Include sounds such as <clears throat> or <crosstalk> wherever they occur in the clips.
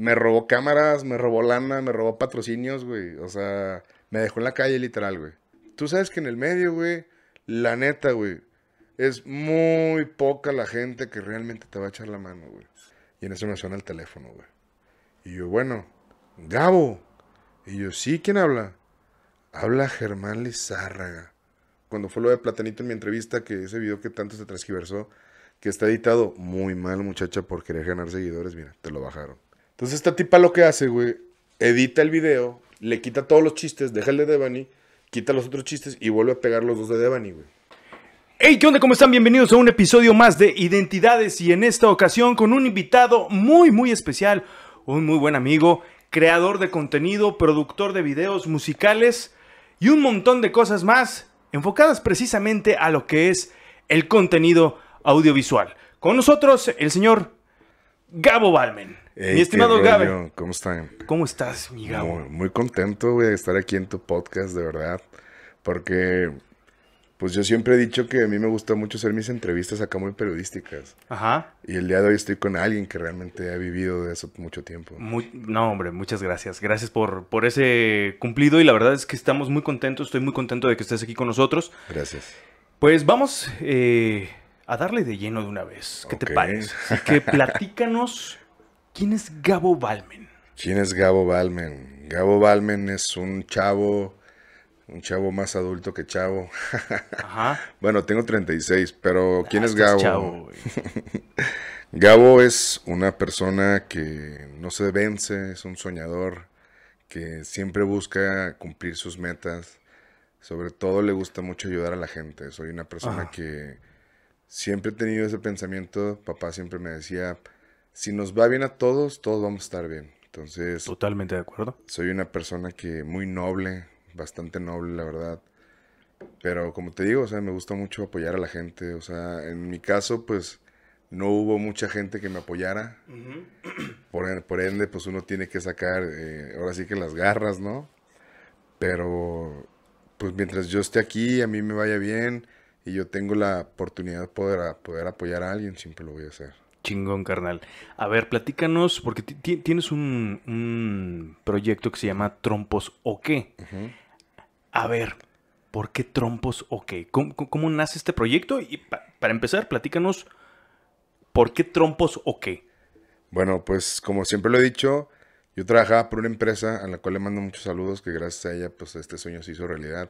me robó cámaras, me robó lana, me robó patrocinios, güey. O sea, me dejó en la calle literal, güey. Tú sabes que en el medio, güey, la neta, güey, es muy poca la gente que realmente te va a echar la mano, güey. Y en eso me suena el teléfono, güey. Y yo, bueno, Gabo. Y yo, sí, ¿quién habla? Habla Germán Lizárraga. Cuando fue lo de Platanito en mi entrevista, que ese video que tanto se transgiversó, que está editado muy mal, muchacha, por querer ganar seguidores, mira, te lo bajaron. Entonces esta tipa lo que hace, güey, edita el video, le quita todos los chistes, deja el de Devani, quita los otros chistes y vuelve a pegar los dos de Devani, güey. Hey, ¿qué onda? ¿Cómo están? Bienvenidos a un episodio más de Identidades y en esta ocasión con un invitado muy, muy especial, un muy buen amigo, creador de contenido, productor de videos musicales y un montón de cosas más enfocadas precisamente a lo que es el contenido audiovisual. Con nosotros, el señor Gabo Balmen. mi estimado Gabo. ¿Cómo están? ¿Cómo estás, mi Gabo? Muy, contento, de estar aquí en tu podcast, de verdad. Porque, pues yo siempre he dicho que a mí me gusta mucho hacer mis entrevistas acá muy periodísticas. Ajá. Y el día de hoy estoy con alguien que realmente ha vivido de eso mucho tiempo. Muy, no, hombre, muchas gracias. Gracias por, por ese cumplido y la verdad es que estamos muy contentos. Estoy muy contento de que estés aquí con nosotros. Gracias. Pues vamos. Eh, a darle de lleno de una vez. ¿Qué te parece? que <laughs> platícanos quién es Gabo Balmen. ¿Quién es Gabo Balmen? Gabo Balmen es un chavo, un chavo más adulto que chavo. <laughs> Ajá. bueno, tengo 36, pero ah, ¿quién es Gabo? <laughs> Gabo es una persona que no se vence, es un soñador que siempre busca cumplir sus metas. Sobre todo le gusta mucho ayudar a la gente. Soy una persona que Siempre he tenido ese pensamiento, papá siempre me decía, si nos va bien a todos, todos vamos a estar bien. Entonces... Totalmente de acuerdo. Soy una persona que muy noble, bastante noble, la verdad. Pero como te digo, o sea, me gusta mucho apoyar a la gente. O sea, en mi caso, pues no hubo mucha gente que me apoyara. E, por, ende, pues uno tiene que sacar, eh, ahora sí que las garras, ¿no? Pero, pues mientras yo esté aquí, a mí me vaya bien, y yo tengo la oportunidad de poder, poder apoyar a alguien, siempre lo voy a hacer. Chingón, carnal. A ver, platícanos, porque tienes un, proyecto que se llama Trompos o qué. A ver, ¿por qué Trompos o qué? ¿Cómo, nace este proyecto? Y para empezar, platícanos, ¿por qué Trompos o qué? Bueno, pues como siempre lo he dicho, yo trabajaba por una empresa a la cual le mando muchos saludos, que gracias a ella, pues este sueño se hizo realidad.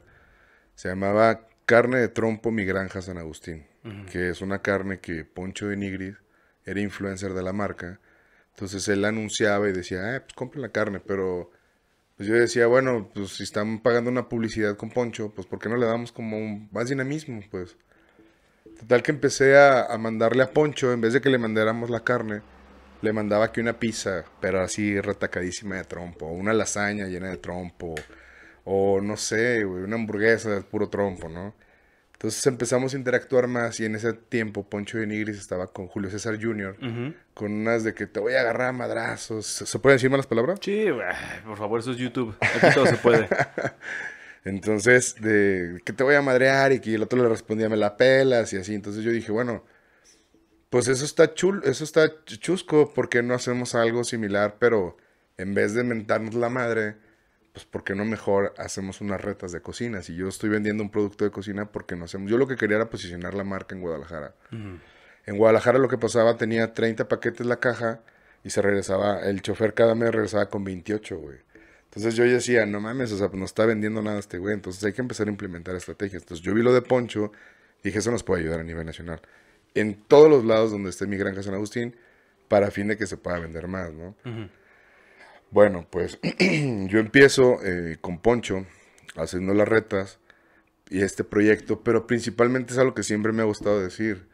Se llamaba Carne de trompo, mi granja San Agustín, que es una carne que Poncho de Nigris era influencer de la marca. Entonces él anunciaba y decía, eh, pues compren la carne, pero pues yo decía, bueno, pues si están pagando una publicidad con Poncho, pues ¿por qué no le damos como un, más dinamismo? Pues total que empecé a, mandarle a Poncho, en vez de que le mandáramos la carne, le mandaba aquí una pizza, pero así retacadísima de trompo, una lasaña llena de trompo, o no sé, una hamburguesa puro trompo, ¿no? Entonces empezamos a interactuar más y en ese tiempo Poncho de Nigris estaba con Julio César Jr. con unas de que te voy a agarrar madrazos. ¿Se pueden decir malas palabras? Sí, por favor, eso es YouTube. Aquí todo se puede. <laughs> Entonces, de que te voy a madrear y que el otro le respondía, me la pelas y así. Entonces yo dije, bueno, pues eso está chul, eso está chusco, porque no hacemos algo similar, pero en vez de mentarnos la madre, pues porque no mejor hacemos unas retas de cocina. Si yo estoy vendiendo un producto de cocina, porque no hacemos? Yo lo que quería era posicionar la marca en Guadalajara. En Guadalajara lo que pasaba tenía 30 paquetes la caja y se regresaba, el chofer cada mes regresaba con 28, güey. Entonces yo decía, no mames, o sea, pues, no está vendiendo nada este güey, entonces hay que empezar a implementar estrategias. Entonces yo vi lo de Poncho y dije, eso nos puede ayudar a nivel nacional. En todos los lados donde esté mi granja San Agustín, para fin de que se pueda vender más, ¿no? Bueno, pues <clears throat> yo empiezo eh, con Poncho haciendo las retas y este proyecto, pero principalmente es algo que siempre me ha gustado decir.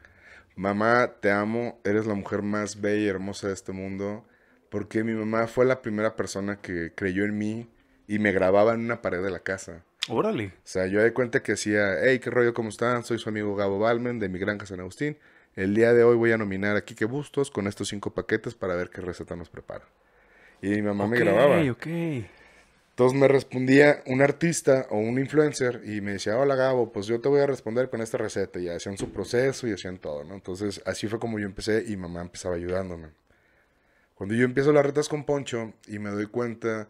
Mamá, te amo, eres la mujer más bella y hermosa de este mundo, porque mi mamá fue la primera persona que creyó en mí y me grababa en una pared de la casa. Órale. O sea, yo di cuenta que decía, hey, qué rollo, ¿cómo están? Soy su amigo Gabo Balmen de mi granja San Agustín. El día de hoy voy a nominar a Kike Bustos con estos cinco paquetes para ver qué receta nos prepara. Y mi mamá me grababa. ok. Entonces me respondía un artista o un influencer y me decía, hola Gabo, pues yo te voy a responder con esta receta. Y hacían su proceso y hacían todo, ¿no? Entonces así fue como yo empecé y mamá empezaba ayudándome. Cuando yo empiezo las retas con Poncho y me doy cuenta,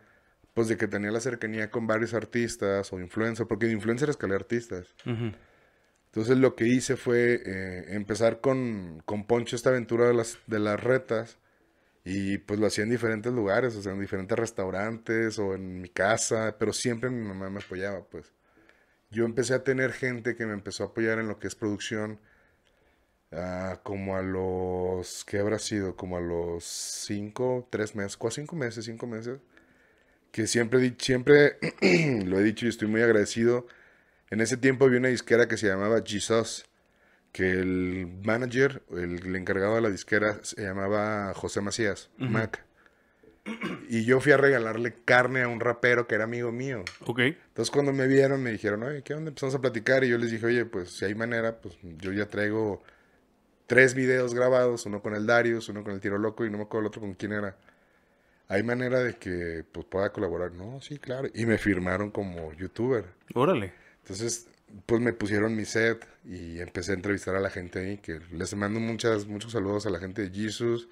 pues de que tenía la cercanía con varios artistas o influencers, porque de influencer escalé artistas. Entonces lo que hice fue eh, empezar con, con Poncho esta aventura de las, de las retas y pues lo hacía en diferentes lugares, o sea, en diferentes restaurantes o en mi casa, pero siempre mi mamá me apoyaba, pues. Yo empecé a tener gente que me empezó a apoyar en lo que es producción, ah, como a los, ¿qué habrá sido? Como a los cinco, tres meses, cuatro, cinco meses, cinco meses. Que siempre, siempre <clears throat> lo he dicho y estoy muy agradecido. En ese tiempo había una disquera que se llamaba Jesus que el manager, el, encargado de la disquera, se llamaba José Macías, Mac. Y yo fui a regalarle carne a un rapero que era amigo mío. Ok. Entonces cuando me vieron me dijeron, oye, ¿qué onda? Empezamos a platicar y yo les dije, oye, pues si hay manera, pues yo ya traigo tres videos grabados, uno con el Darius, uno con el Tiro Loco y no me acuerdo el otro con quién era. Hay manera de que pues, pueda colaborar. No, sí, claro. Y me firmaron como youtuber. Órale. Entonces pues me pusieron mi set y empecé a entrevistar a la gente ahí, que les mando muchas, muchos saludos a la gente de Jesus,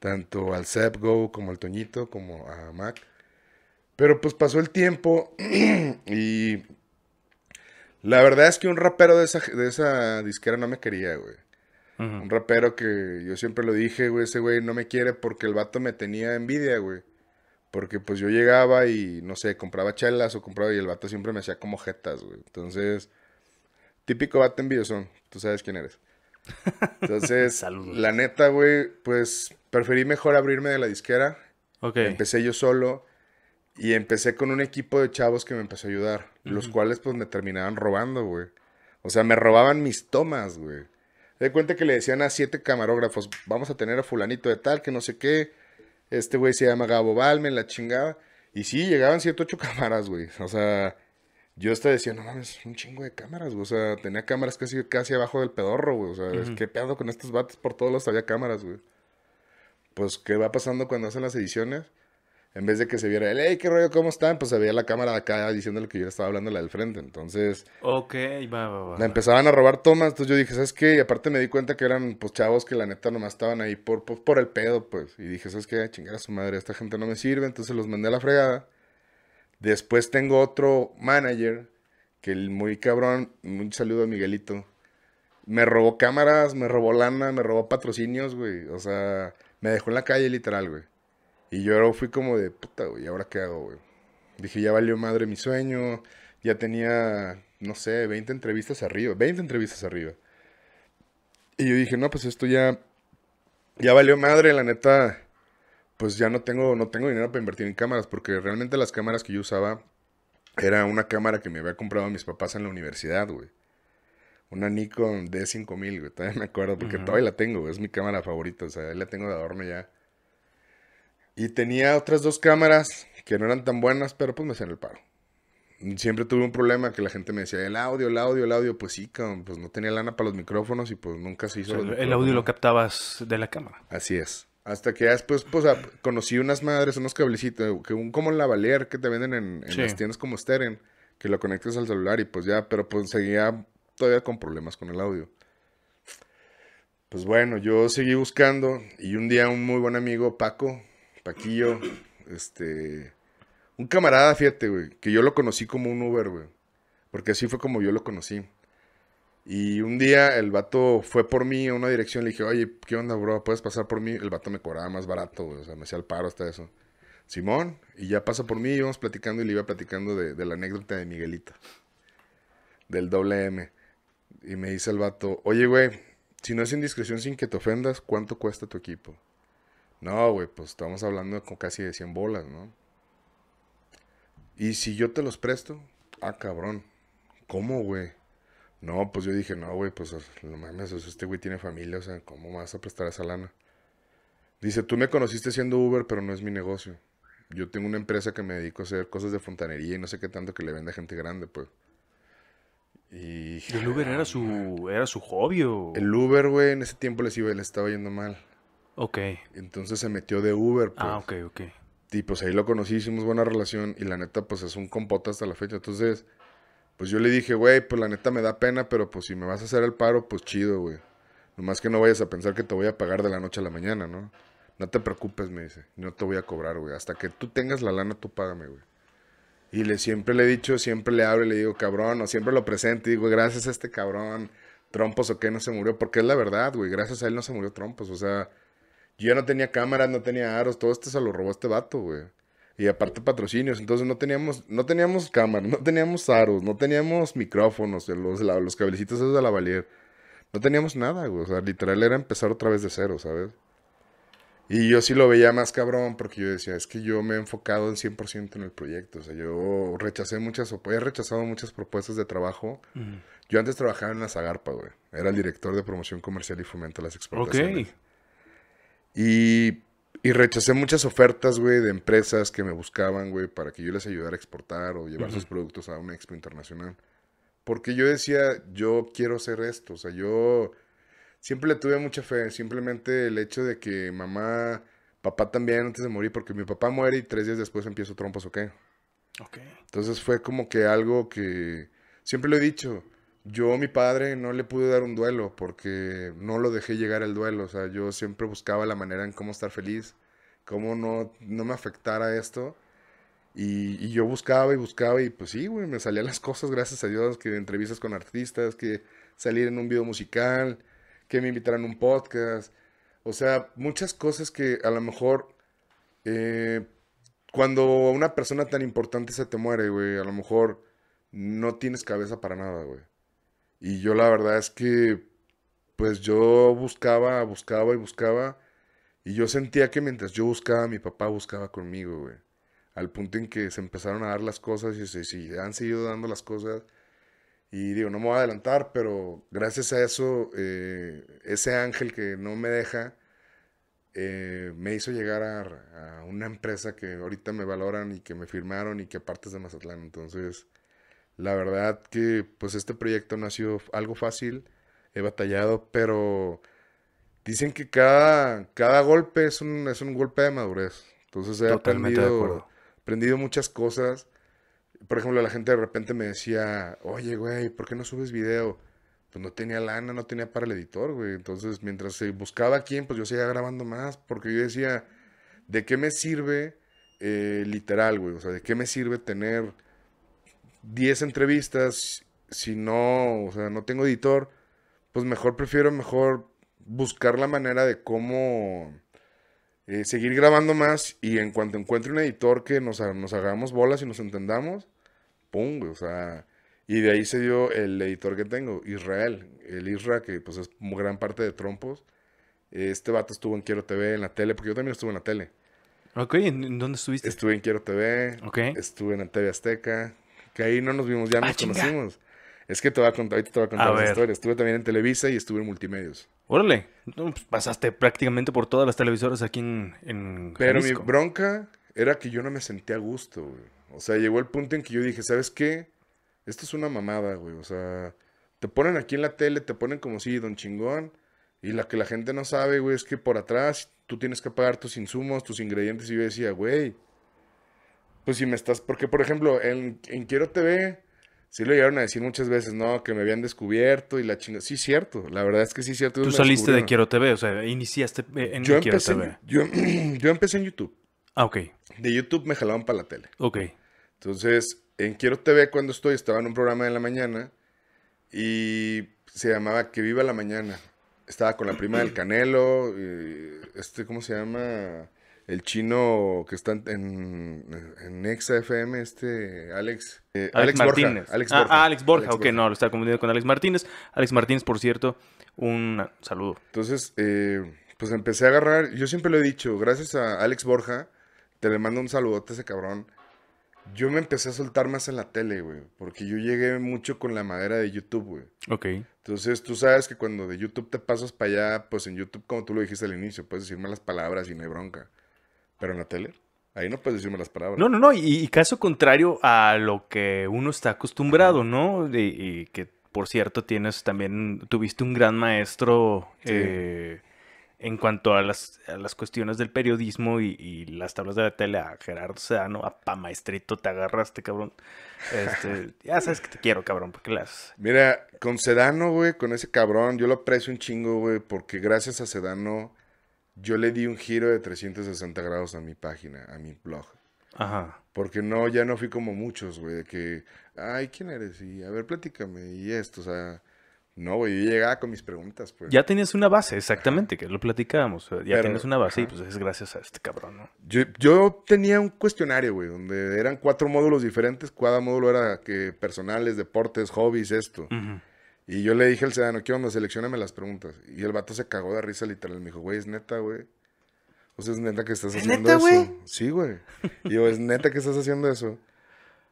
tanto al Go como al Toñito, como a Mac. Pero pues pasó el tiempo <clears throat> y la verdad es que un rapero de esa, de esa disquera no me quería, güey. Un rapero que yo siempre lo dije, güey, ese güey no me quiere porque el vato me tenía envidia, güey. Porque pues yo llegaba y, no sé, compraba chelas o compraba y el vato siempre me hacía como jetas, güey. Entonces, típico vato son tú sabes quién eres. <laughs> Entonces, la neta, güey, pues preferí mejor abrirme de la disquera. Okay. Empecé yo solo y empecé con un equipo de chavos que me empezó a ayudar, los cuales pues me terminaban robando, güey. O sea, me robaban mis tomas, güey. De cuenta que le decían a siete camarógrafos, vamos a tener a fulanito de tal, que no sé qué este güey se llama Gabo Balmen, la chingada. Y sí, llegaban 7, 8 <laughs> cámaras, güey. O sea, yo hasta diciendo no mames, un chingo de cámaras, güey. O sea, tenía cámaras casi, casi abajo del pedorro, güey. O sea, es que qué pedo con estos bates por todos los había cámaras, güey. Pues, ¿qué va pasando cuando hacen las ediciones? en vez de que se viera el, hey, qué rollo, ¿cómo están? Pues se veía la cámara de acá diciendo lo que yo estaba hablando, la del frente. Entonces. Ok, va, va, va. Me empezaban a robar tomas. Entonces yo dije, ¿sabes qué? Y aparte me di cuenta que eran, pues, chavos que la neta nomás estaban ahí por, por, el pedo, pues. Y dije, ¿sabes qué? Chingar a su madre, esta gente no me sirve. Entonces los mandé a la fregada. Después tengo otro manager, que el muy cabrón, un saludo a Miguelito. Me robó cámaras, me robó lana, me robó patrocinios, güey. O sea, me dejó en la calle literal, güey. Y yo ahora fui como de, puta, güey, ¿ahora qué hago, güey? Dije, ya valió madre mi sueño, ya tenía, no sé, 20 entrevistas arriba, 20 entrevistas arriba. Y yo dije, no, pues esto ya, ya valió madre, la neta, pues ya no tengo, no tengo dinero para invertir en cámaras, porque realmente las cámaras que yo usaba era una cámara que me había comprado mis papás en la universidad, güey. Una Nikon D5000, güey, todavía me acuerdo, porque todavía la tengo, es mi cámara favorita, o sea, ahí la tengo de adorno ya. Y tenía otras dos cámaras que no eran tan buenas, pero pues me hacían el paro. Siempre tuve un problema que la gente me decía, el audio, el audio, el audio. Pues sí, pues no tenía lana para los micrófonos y pues nunca se hizo. el, audio lo captabas de la cámara. Así es. Hasta que después, pues, conocí unas madres, unos cablecitos, eh, que un como lavalier que te venden en, las tiendas como Steren, que lo conectas al celular y pues ya, pero pues seguía todavía con problemas con el audio. Pues bueno, yo seguí buscando y un día un muy buen amigo, Paco, Paquillo, este, un camarada, fíjate, güey, que yo lo conocí como un Uber, güey, porque así fue como yo lo conocí. Y un día el vato fue por mí a una dirección, le dije, oye, ¿qué onda, bro? ¿Puedes pasar por mí? El vato me cobraba más barato, o sea, me hacía el paro hasta eso. Simón, y ya pasa por mí, íbamos platicando y le iba platicando de, de la anécdota de Miguelito, del doble M. Y me dice el vato, oye, güey, si no es indiscreción sin que te ofendas, ¿cuánto cuesta tu equipo? No, güey, pues estamos hablando con casi de 100 bolas, ¿no? Y si yo te los presto, ah, cabrón, ¿cómo, güey? No, pues yo dije, no, güey, pues no mames, este güey tiene familia, o sea, ¿cómo vas a prestar esa lana? Dice, tú me conociste siendo Uber, pero no es mi negocio. Yo tengo una empresa que me dedico a hacer cosas de fontanería y no sé qué tanto que le vende a gente grande, pues. Y, el Uber era ah, su, era su hobby El Uber, güey, en ese tiempo les iba, le estaba yendo mal. Ok. Entonces se metió de Uber. Pues. Ah, ok, ok. Y pues ahí lo conocí, hicimos buena relación y la neta pues es un compota hasta la fecha. Entonces, pues yo le dije, güey, pues la neta me da pena, pero pues si me vas a hacer el paro, pues chido, güey. Nomás que no vayas a pensar que te voy a pagar de la noche a la mañana, ¿no? No te preocupes, me dice. No te voy a cobrar, güey. Hasta que tú tengas la lana, tú págame, güey. Y le, siempre le he dicho, siempre le hablo y le digo, cabrón, o siempre lo presento y digo, gracias a este cabrón, Trompos o qué no se murió, porque es la verdad, güey, gracias a él no se murió Trompos, o sea, yo no tenía cámaras, no tenía aros, todo esto se lo robó este vato, güey. Y aparte patrocinios, entonces no teníamos, no teníamos cámaras, no teníamos aros, no teníamos micrófonos, los, los cabecitos esos de la Valier. No teníamos nada, güey. O sea, literal era empezar otra vez de cero, ¿sabes? Y yo sí lo veía más cabrón porque yo decía, es que yo me he enfocado en 100% en el proyecto. O sea, yo rechacé muchas, he rechazado muchas propuestas de trabajo. Yo antes trabajaba en la Zagarpa, güey. Era el director de promoción comercial y fomento a las exportaciones. Y, rechacé muchas ofertas, güey, de empresas que me buscaban, güey, para que yo les ayudara a exportar o llevar sus productos a un expo internacional. Porque yo decía, yo quiero hacer esto, o sea, yo siempre le tuve mucha fe, simplemente el hecho de que mamá, papá también antes de morir, porque mi papá muere y tres días después empiezo trompos ¿ok? Ok. Entonces fue como que algo que siempre lo he dicho. Yo a mi padre no le pude dar un duelo porque no lo dejé llegar al duelo. O sea, yo siempre buscaba la manera en cómo estar feliz, cómo no, no me afectara esto. Y, yo buscaba y buscaba y pues sí, güey, me salían las cosas, gracias a Dios, que entrevistas con artistas, que salir en un video musical, que me invitaran a un podcast. O sea, muchas cosas que a lo mejor eh, cuando una persona tan importante se te muere, güey, a lo mejor no tienes cabeza para nada, güey. Y yo la verdad es que, pues yo buscaba, buscaba y buscaba. Y yo sentía que mientras yo buscaba, mi papá buscaba conmigo, güey. Al punto en que se empezaron a dar las cosas y se, han seguido dando las cosas. Y digo, no me voy a adelantar, pero gracias a eso, eh, ese ángel que no me deja, eh, me hizo llegar a, a, una empresa que ahorita me valoran y que me firmaron y que aparte es de Mazatlán. Entonces, la verdad que pues este proyecto no ha sido algo fácil, he batallado, pero dicen que cada, cada golpe es un, es un golpe de madurez. Entonces he aprendido, aprendido muchas cosas. Por ejemplo, la gente de repente me decía, oye, güey, ¿por qué no subes video? Pues no tenía lana, no tenía para el editor, güey. Entonces, mientras se buscaba a quién, pues yo seguía grabando más, porque yo decía, ¿de qué me sirve eh, literal, güey? O sea, ¿de qué me sirve tener 10 entrevistas, si no, o sea, no tengo editor, pues mejor prefiero mejor buscar la manera de cómo eh, seguir grabando más y en cuanto encuentre un editor que nos, nos hagamos bolas y nos entendamos, pum, o sea, y de ahí se dio el editor que tengo, Israel, el Israel que pues es gran parte de Trompos. Este vato estuvo en Quiero TV, en la tele, porque yo también estuve en la tele. Ok, ¿en dónde estuviste? Estuve en Quiero TV, estuve en la TV Azteca, que ahí no nos vimos, ya ah, nos conocimos. Es que te voy a contar, ahorita te voy a contar las historias. Estuve también en Televisa y estuve en Multimedios. Órale, pues, pasaste prácticamente por todas las televisoras aquí en, en Pero mi bronca era que yo no me sentía a gusto, güey. O sea, llegó el punto en que yo dije, ¿sabes qué? Esto es una mamada, güey. O sea, te ponen aquí en la tele, te ponen como si, don chingón. Y la que la gente no sabe, güey, es que por atrás tú tienes que pagar tus insumos, tus ingredientes. Y yo decía, güey, pues si me estás, porque por ejemplo, en, Quiero TV, sí lo llegaron a decir muchas veces, ¿no? Que me habían descubierto y la China. Sí, cierto, la verdad es que sí, cierto. Tú saliste de Quiero TV, o sea, iniciaste eh, en Quiero TV. <clears throat> Yo, empecé en YouTube. Ah, ok. De YouTube me jalaban para la tele. Ok. Entonces, en Quiero TV cuando estoy, estaba en un programa de la mañana y se llamaba Que Viva la Mañana. Estaba con la prima del Canelo, eh, este, ¿cómo se llama? el chino que está en, en Nexa FM, este Alex. Eh, Alex, Martínez. Borja, Ah, Alex Borja. Ah, ah, ok, no, lo está confundiendo con Alex Martínez. Alex Martínez, por cierto, un saludo. Entonces, eh, pues empecé a agarrar. Yo siempre lo he dicho, gracias a Alex Borja, te le mando un saludote a ese cabrón. Yo me empecé a soltar más en la tele, güey, porque yo llegué mucho con la madera de YouTube, güey. Ok. Entonces, tú sabes que cuando de YouTube te pasas para allá, pues en YouTube, como tú lo dijiste al inicio, puedes decir malas palabras y no hay bronca. Pero en la tele, ahí no puedes decirme las palabras. No, no, no. Y, caso contrario a lo que uno está acostumbrado, ¿no? Y, que, por cierto, tienes también, tuviste un gran maestro. Eh, en cuanto a las, cuestiones del periodismo y, las tablas de la tele, a Gerardo Sedano, a pa maestrito, te agarraste, cabrón. Este, <laughs> ya sabes que te quiero, cabrón, porque las... Mira, con Sedano, güey, con ese cabrón, yo lo aprecio un chingo, güey, porque gracias a Sedano yo le di un giro de 360 grados a mi página, a mi blog. Ajá. Porque no, ya no fui como muchos, güey, de que, ay, ¿quién eres? Y a ver, platícame, y esto, o sea, no, güey, yo llegaba con mis preguntas, pues. Ya tenías una base, exactamente, que lo platicábamos, ya tienes una base y pues es gracias a este cabrón, ¿no? Yo, yo tenía un cuestionario, güey, donde eran cuatro módulos diferentes, cada módulo era que personales, deportes, hobbies, esto. Y yo le dije al ciudadano, ¿qué onda? Seleccioname las preguntas. Y el vato se cagó de risa literal. Me dijo, güey, es neta, güey. O sea, es neta que estás haciendo eso. Sí, güey. Y yo, es neta que estás haciendo eso.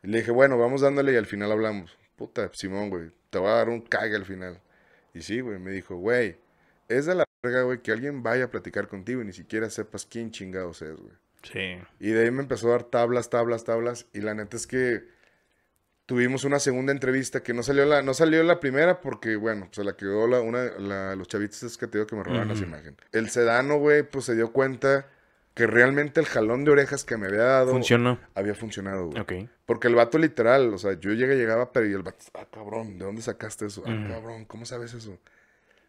Y le dije, bueno, vamos dándole y al final hablamos. Puta, Simón, güey, te va a dar un cague al final. Y sí, güey, me dijo, güey, es de la verga, güey, que alguien vaya a platicar contigo y ni siquiera sepas quién chingados es, güey. Sí. Y de ahí me empezó a dar tablas, tablas, tablas. Y la neta es que tuvimos una segunda entrevista que no salió la, no salió la primera porque, bueno, pues se la quedó la, una, la, los chavitos que te digo que me robaron las imagen. El sedano, güey, pues se dio cuenta que realmente el jalón de orejas que me había dado Funcionó. había funcionado, güey. Okay. Porque el vato literal, o sea, yo llegué, llegaba, pero el vato, ah, cabrón, ¿de dónde sacaste eso? Ah, cabrón, ¿cómo sabes eso?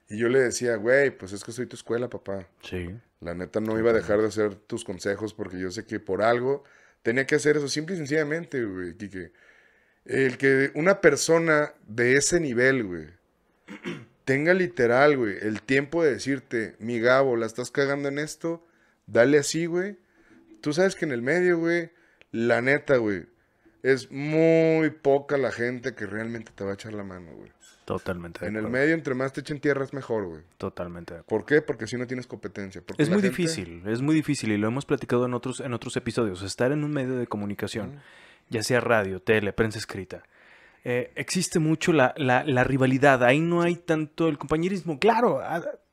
Y yo le decía, güey, pues es que soy tu escuela, papá. Sí. La neta no iba a dejar de hacer tus consejos porque yo sé que por algo tenía que hacer eso, simple y sencillamente, güey, Kike. El que una persona de ese nivel, güey, tenga literal, güey, el tiempo de decirte, mi Gabo, la estás cagando en esto, dale así, güey. Tú sabes que en el medio, güey, la neta, güey, es muy poca la gente que realmente te va a echar la mano, güey. Totalmente. en el medio, entre más te echen tierra, es mejor, güey. Totalmente. ¿Por qué? Porque si no tienes competencia. Porque es muy difícil, es muy difícil y lo hemos platicado en otros, en otros episodios. Estar en un medio de comunicación ya sea radio, tele, prensa escrita. Eh, existe mucho la, la, rivalidad, ahí no hay tanto el compañerismo, claro,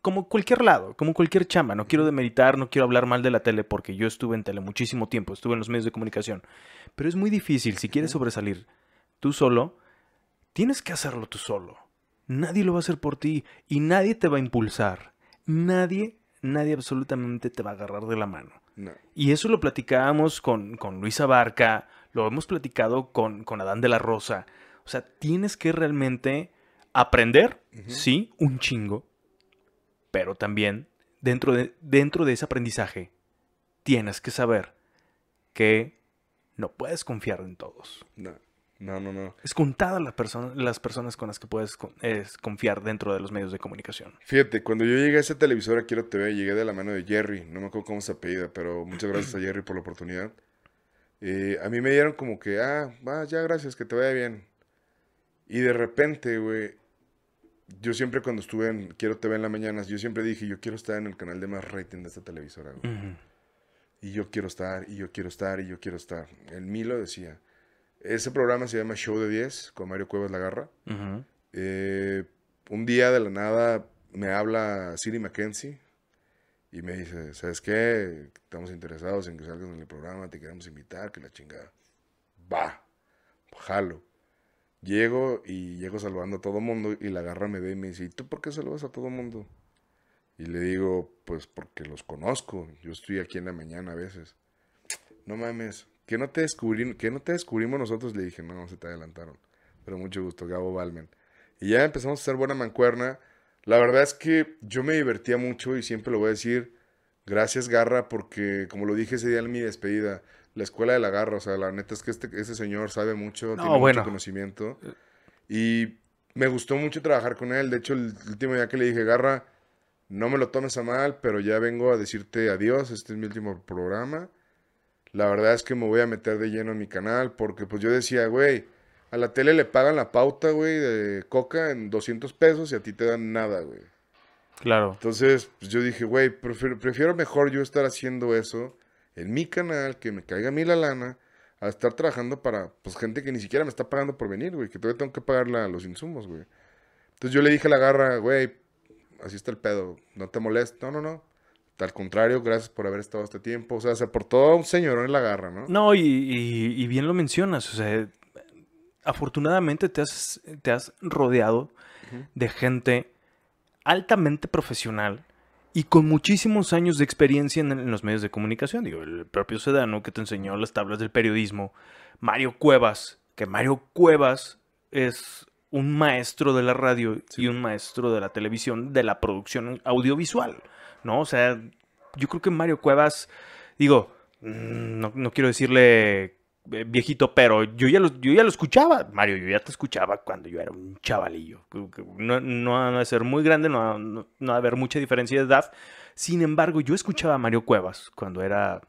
como cualquier lado, como cualquier chamba, no quiero demeritar, no quiero hablar mal de la tele, porque yo estuve en tele muchísimo tiempo, estuve en los medios de comunicación, pero es muy difícil, si quieres sobresalir tú solo, tienes que hacerlo tú solo, nadie lo va a hacer por ti y nadie te va a impulsar, nadie, nadie absolutamente te va a agarrar de la mano. Y eso lo platicábamos con, con Luisa Barca, lo hemos platicado con, Adán de la Rosa. O sea, tienes que realmente aprender, sí, un chingo, pero también dentro de, dentro de ese aprendizaje tienes que saber que no puedes confiar en todos. No, no, no. Es contada la personas las personas con las que puedes es, confiar dentro de los medios de comunicación. Fíjate, cuando yo llegué a esa televisora Quiero TV, llegué de la mano de Jerry, no me acuerdo cómo se apellida, pero muchas gracias a <clears throat> Jerry por la oportunidad. Eh, a mí me dieron como que, ah, va, ya gracias, que te vaya bien. Y de repente, güey, yo siempre cuando estuve en Quiero TV en la mañana, yo siempre dije, yo quiero estar en el canal de más rating de esta televisora, güey. Y yo quiero estar, y yo quiero estar, y yo quiero estar. El lo decía. Ese programa se llama Show de 10 con Mario Cuevas La Garra. Eh, un día de la nada me habla Siri McKenzie. Y me dice, ¿sabes qué? Estamos interesados en que salgas en el programa, te queremos invitar, que la chingada. Va, jalo. Llego y llego salvando a todo mundo y la garra me ve y me dice, ¿y tú por qué saludas a todo mundo? Y le digo, pues porque los conozco, yo estoy aquí en la mañana a veces. No mames, que no te, que no te descubrimos nosotros, le dije, no, se te adelantaron. Pero mucho gusto, Gabo Balmen. Y ya empezamos a hacer buena mancuerna la verdad es que yo me divertía mucho y siempre lo voy a decir, gracias Garra, porque como lo dije ese día en mi despedida, la escuela de la Garra, o sea, la neta es que este, ese señor sabe mucho, tiene mucho conocimiento. Eh. Y me gustó mucho trabajar con él. De hecho, el último día que le dije, Garra, no me lo tomes a mal, pero ya vengo a decirte adiós, este es mi último programa. La verdad es que me voy a meter de lleno en mi canal, porque pues yo decía, güey, a la tele le pagan la pauta, güey, de coca en 200 pesos y a ti te dan nada, güey. Claro. Entonces, pues yo dije, güey, prefiero, mejor yo estar haciendo eso en mi canal, que me caiga a mí la lana, a estar trabajando para, pues, gente que ni siquiera me está pagando por venir, güey, que todavía tengo que pagar los insumos, güey. Entonces yo le dije a la garra, güey, así está el pedo, no te molestes, no, no, no. Al contrario, gracias por haber estado este tiempo. O sea, se todo un señorón en la garra, ¿no? No, y, y, y bien lo mencionas. O sea, afortunadamente te has, te has rodeado de gente altamente profesional y con muchísimos años de experiencia en, los medios de comunicación. Digo, el propio Sedano que te enseñó las tablas del periodismo, Mario Cuevas, que Mario Cuevas es un maestro de la radio y un maestro de la televisión, de la producción audiovisual, ¿no? O sea, yo creo que Mario Cuevas, digo, mm, no, no quiero decirle eh, viejito, pero yo ya, lo, ya lo escuchaba, Mario, yo ya te escuchaba cuando yo era un chavalillo. No, no a ser muy grande, no no, haber mucha diferencia de edad. Sin embargo, yo escuchaba a Mario Cuevas cuando era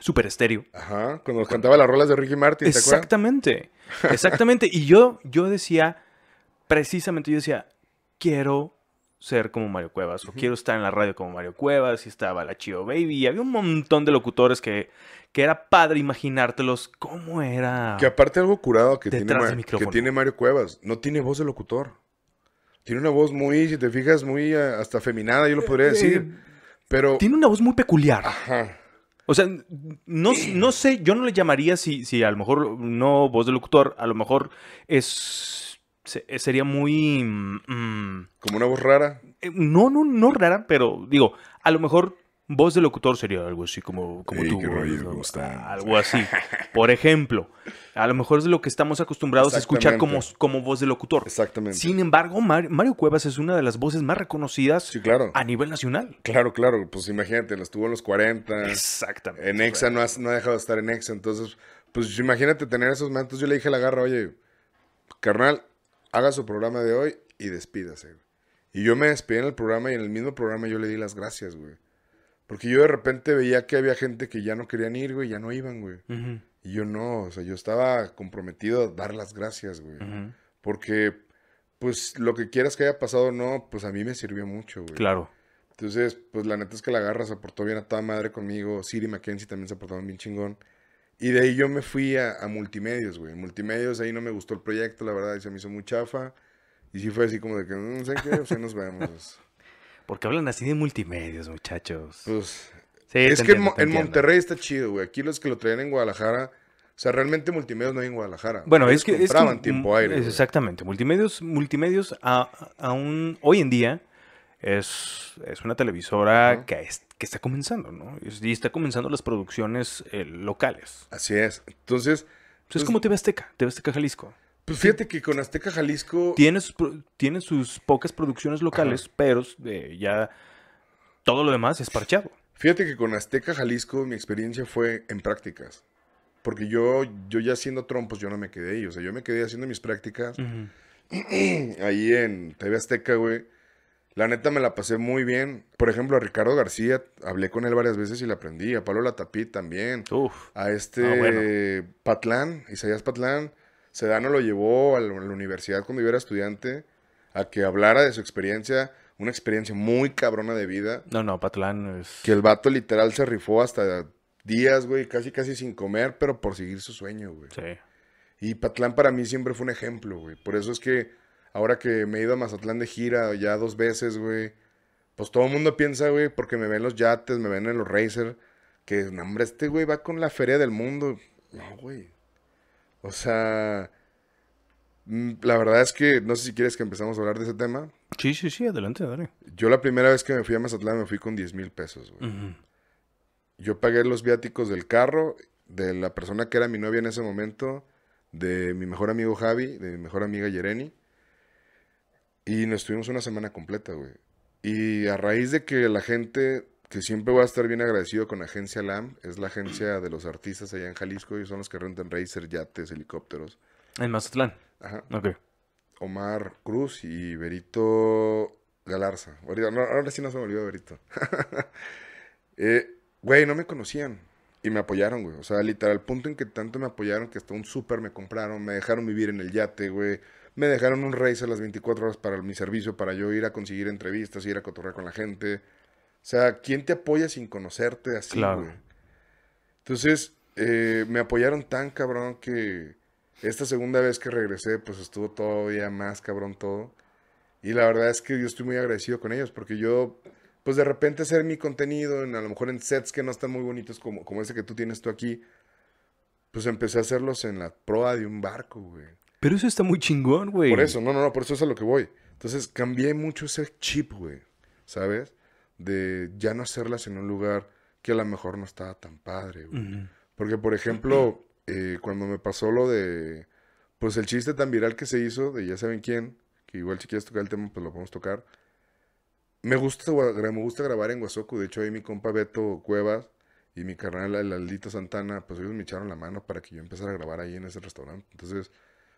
super estéreo. Ajá, cuando cantaba las rolas de Ricky Martin, ¿te Exactamente, acuerdas? <laughs> exactamente. y yo, yo decía, precisamente yo decía, quiero ser como Mario Cuevas, o quiero estar en la radio como Mario Cuevas, y estaba la Chio Baby, había un montón de locutores que, que era padre imaginártelos cómo era. Que aparte algo curado que, tiene, que tiene Mario Cuevas, no tiene voz de locutor. Tiene una voz muy, si te fijas, muy eh, hasta feminada, yo lo podría eh, decir. Pero. Tiene una voz muy peculiar. Ajá. O sea, no, sé, yo no le llamaría si, si a lo mejor no voz de locutor, a lo mejor es. Sería muy. Mm, ¿Como una voz rara? Eh, no, no, no rara, pero digo, a lo mejor Voz de locutor sería algo así como, como tú. Algo así. Por ejemplo, a lo mejor es de lo que estamos acostumbrados a escuchar como, como voz de locutor. Exactamente. Sin embargo, Mario Cuevas es una de las voces más reconocidas a nivel nacional. Claro, claro. Pues imagínate, la estuvo en los 40. Exactamente. En EXA no, ha dejado de estar en EXA. Entonces, pues imagínate tener esos momentos. Yo le dije a la garra, oye, carnal, haga su programa de hoy y despídase. Y yo me despedí en el programa y en el mismo programa yo le di las gracias, güey. Porque yo de repente veía que había gente que ya no querían ir, güey, ya no iban, güey. Y yo no, o sea, yo estaba comprometido a dar las gracias, güey. Porque, pues, lo que quieras que haya pasado no, pues a mí me sirvió mucho, güey. Claro. Entonces, pues la neta es que la garra se portó bien a toda madre conmigo. Siri Mackenzie también se portó bien chingón. Y de ahí yo me fui a, a multimedios, güey. Multimedios, ahí no me gustó el proyecto, la verdad, y se me hizo muy chafa. Y sí fue así como de que, no mm, sé qué, o sea, nos vemos. Porque hablan así de multimedios, muchachos. Pues. es que en, Monterrey está chido, güey. Aquí los que lo traen en Guadalajara. O sea, realmente multimedios no hay en Guadalajara. Bueno, es que. Compraban tiempo aire. exactamente. Multimedios, multimedios aún hoy en día es, es una televisora que, que, está comenzando, ¿no? Y está comenzando las producciones eh, locales. Así es. Entonces. Entonces, pues es pues como TV Azteca, TV Azteca Jalisco. Pues fíjate que con Azteca Jalisco. Tiene sus, tiene sus pocas producciones locales, pero ya todo lo demás es parchado. Fíjate que con Azteca Jalisco mi experiencia fue en prácticas. Porque yo, yo ya haciendo trompos, yo no me quedé ahí. O sea, yo me quedé haciendo mis prácticas <clears throat> ahí en TV Azteca, güey. La neta me la pasé muy bien. Por ejemplo, a Ricardo García, hablé con él varias veces y le aprendí. A Pablo Latapí también. A este ah, Patlán, Isaías Patlán. Sedano lo llevó a la, universidad cuando yo era estudiante a que hablara de su experiencia una experiencia muy cabrona de vida. No, no, Patlán es... Que el vato literal se rifó hasta días, güey, casi casi sin comer, pero por seguir su sueño, güey. Sí. Y Patlán para mí siempre fue un ejemplo, güey. Por eso es que ahora que me he ido a Mazatlán de gira ya dos veces, güey, pues todo el mundo piensa, güey, porque me ven los yates, me ven en los racer, que, hombre, este güey va con la feria del mundo. No, güey. O sea, mm, la verdad es que no sé si quieres que empezamos a hablar de ese tema. Sí, sí, sí, adelante, dale. Yo la primera vez que me fui a Mazatlán me fui con 10 mil pesos, güey. Yo pagué los viáticos del carro, de la persona que era mi novia en ese momento, de mi mejor amigo Javi, de mi mejor amiga Yereni. Y nos estuvimos una semana completa, güey. Y a raíz de que la gente que este, siempre voy a estar bien agradecido con Agencia LAM, es la agencia de los artistas allá en Jalisco, y son los que rentan racer, yates, helicópteros. En Mazatlán. Ajá. Ok. Omar Cruz y Berito Galarza. ahora sí no se me olvidó Berito. <laughs> Eh, güey, no me conocían. Y me apoyaron, güey. O sea, literal, al punto en que tanto me apoyaron que hasta un súper me compraron, me dejaron vivir en el yate, güey. Me dejaron un race las 24 horas para mi servicio, para yo ir a conseguir entrevistas, ir a cotorrear con la gente. O sea, ¿quién te apoya sin conocerte así, güey? Entonces, eh, me apoyaron tan cabrón que esta segunda vez que regresé, pues estuvo todavía más cabrón todo. Y la verdad es que yo estoy muy agradecido con ellos, porque yo, pues de repente hacer mi contenido, en, a lo mejor en sets que no están muy bonitos como, como ese que tú tienes tú aquí, pues empecé a hacerlos en la proa de un barco, güey. Pero eso está muy chingón, güey. Por eso, no, no, no, por eso es a lo que voy. Entonces cambié mucho ese chip, güey, ¿sabes? de ya no hacerlas en un lugar que a lo mejor no estaba tan padre, Porque, por ejemplo, eh, cuando me pasó lo de, pues el chiste tan viral que se hizo de ya saben quién, que igual si quieres tocar el tema, pues lo podemos tocar. Me gusta, me gusta grabar en Guasoku, de hecho ahí mi compa Beto Cuevas y mi carnal el Aldito Santana, pues ellos me echaron la mano para que yo empezara a grabar ahí en ese restaurante. Entonces,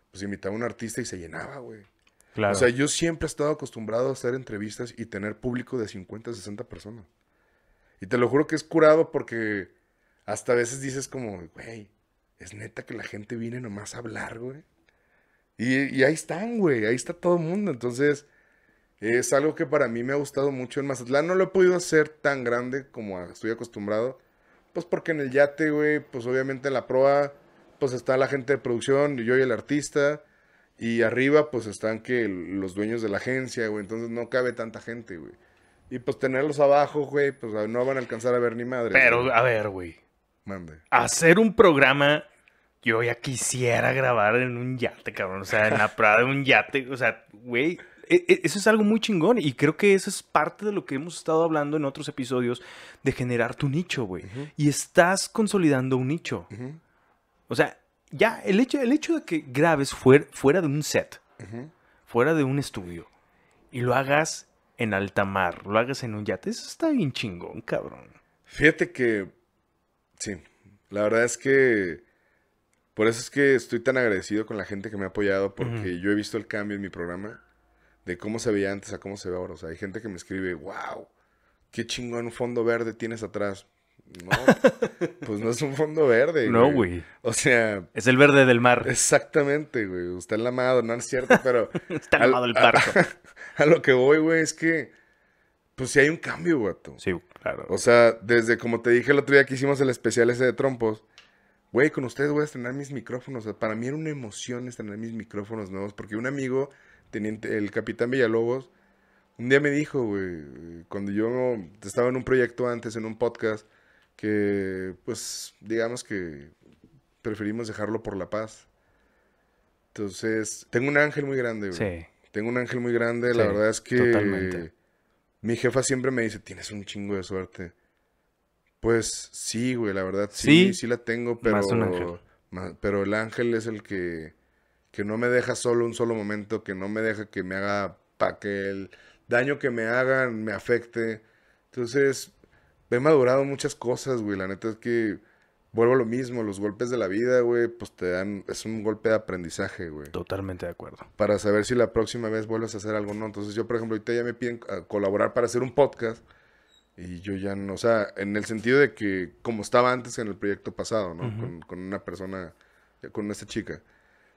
pues invitaba a un artista y se llenaba, güey. O sea, yo siempre he estado acostumbrado a hacer entrevistas y tener público de 50, 60 personas. Y te lo juro que es curado porque hasta a veces dices como, güey, es neta que la gente viene nomás a hablar, güey. Y, y ahí están, güey, ahí está todo el mundo. Entonces, es algo que para mí me ha gustado mucho en Mazatlán. No lo he podido hacer tan grande como estoy acostumbrado. Pues porque en el yate, güey, pues obviamente en la proa, pues está la gente de producción, yo y el artista. Y arriba, pues están que los dueños de la agencia, güey. Entonces no cabe tanta gente, güey. Y pues tenerlos abajo, güey, pues ah, no van a alcanzar a ver ni madre. Pero, a ver, güey. Mande. Hacer un programa, yo ya quisiera grabar en un yate, cabrón. O sea, en la <laughs> prada de un yate. O sea, güey, e, e, eso es algo muy chingón. Y creo que eso es parte de lo que hemos estado hablando en otros episodios de generar tu nicho, güey. Y estás consolidando un nicho. O sea, ya, el hecho, el hecho de que grabes fuera de un set, fuera de un estudio, y lo hagas en alta mar, lo hagas en un yate, eso está bien chingón, cabrón. Fíjate que, sí, la verdad es que, por eso es que estoy tan agradecido con la gente que me ha apoyado, porque yo he visto el cambio en mi programa, de cómo se veía antes a cómo se ve ahora. O sea, hay gente que me escribe, wow, qué chingón fondo verde tienes atrás. No, pues no es un fondo verde. No, güey. O sea. Es el verde del mar. Exactamente, güey. Está la no es cierto, pero. <laughs> Está al, el barco. <laughs> A, lo que voy, güey, es que. Pues sí hay un cambio, guato. Sí, claro. O sea, desde como te dije el otro día que hicimos el especial ese de trompos. Güey, con ustedes voy a estrenar mis micrófonos. O sea, para mí era una emoción estrenar mis micrófonos nuevos. Porque un amigo, teniente, el capitán Villalobos, un día me dijo, güey, cuando yo estaba en un proyecto antes, en un podcast que pues digamos que preferimos dejarlo por la paz. Entonces, tengo un ángel muy grande, güey. Sí. Tengo un ángel muy grande, la verdad es que totalmente. mi jefa siempre me dice, tienes un chingo de suerte. Pues sí, güey, la verdad sí, sí, la tengo, pero... pero el ángel es el que, que no me deja solo un solo momento, que no me deja que me haga... pa' que el daño que me hagan me afecte. Entonces, he madurado muchas cosas, güey. La neta es que vuelvo a lo mismo. Los golpes de la vida, güey, pues te dan. Es un golpe de aprendizaje, güey. Totalmente de acuerdo. Para saber si la próxima vez vuelves a hacer algo o no. Entonces, yo, por ejemplo, ahorita ya me piden ah, colaborar para hacer un podcast. Y yo ya no. O sea, en el sentido de que, como estaba antes en el proyecto pasado, ¿no? con, una persona. Con esta chica.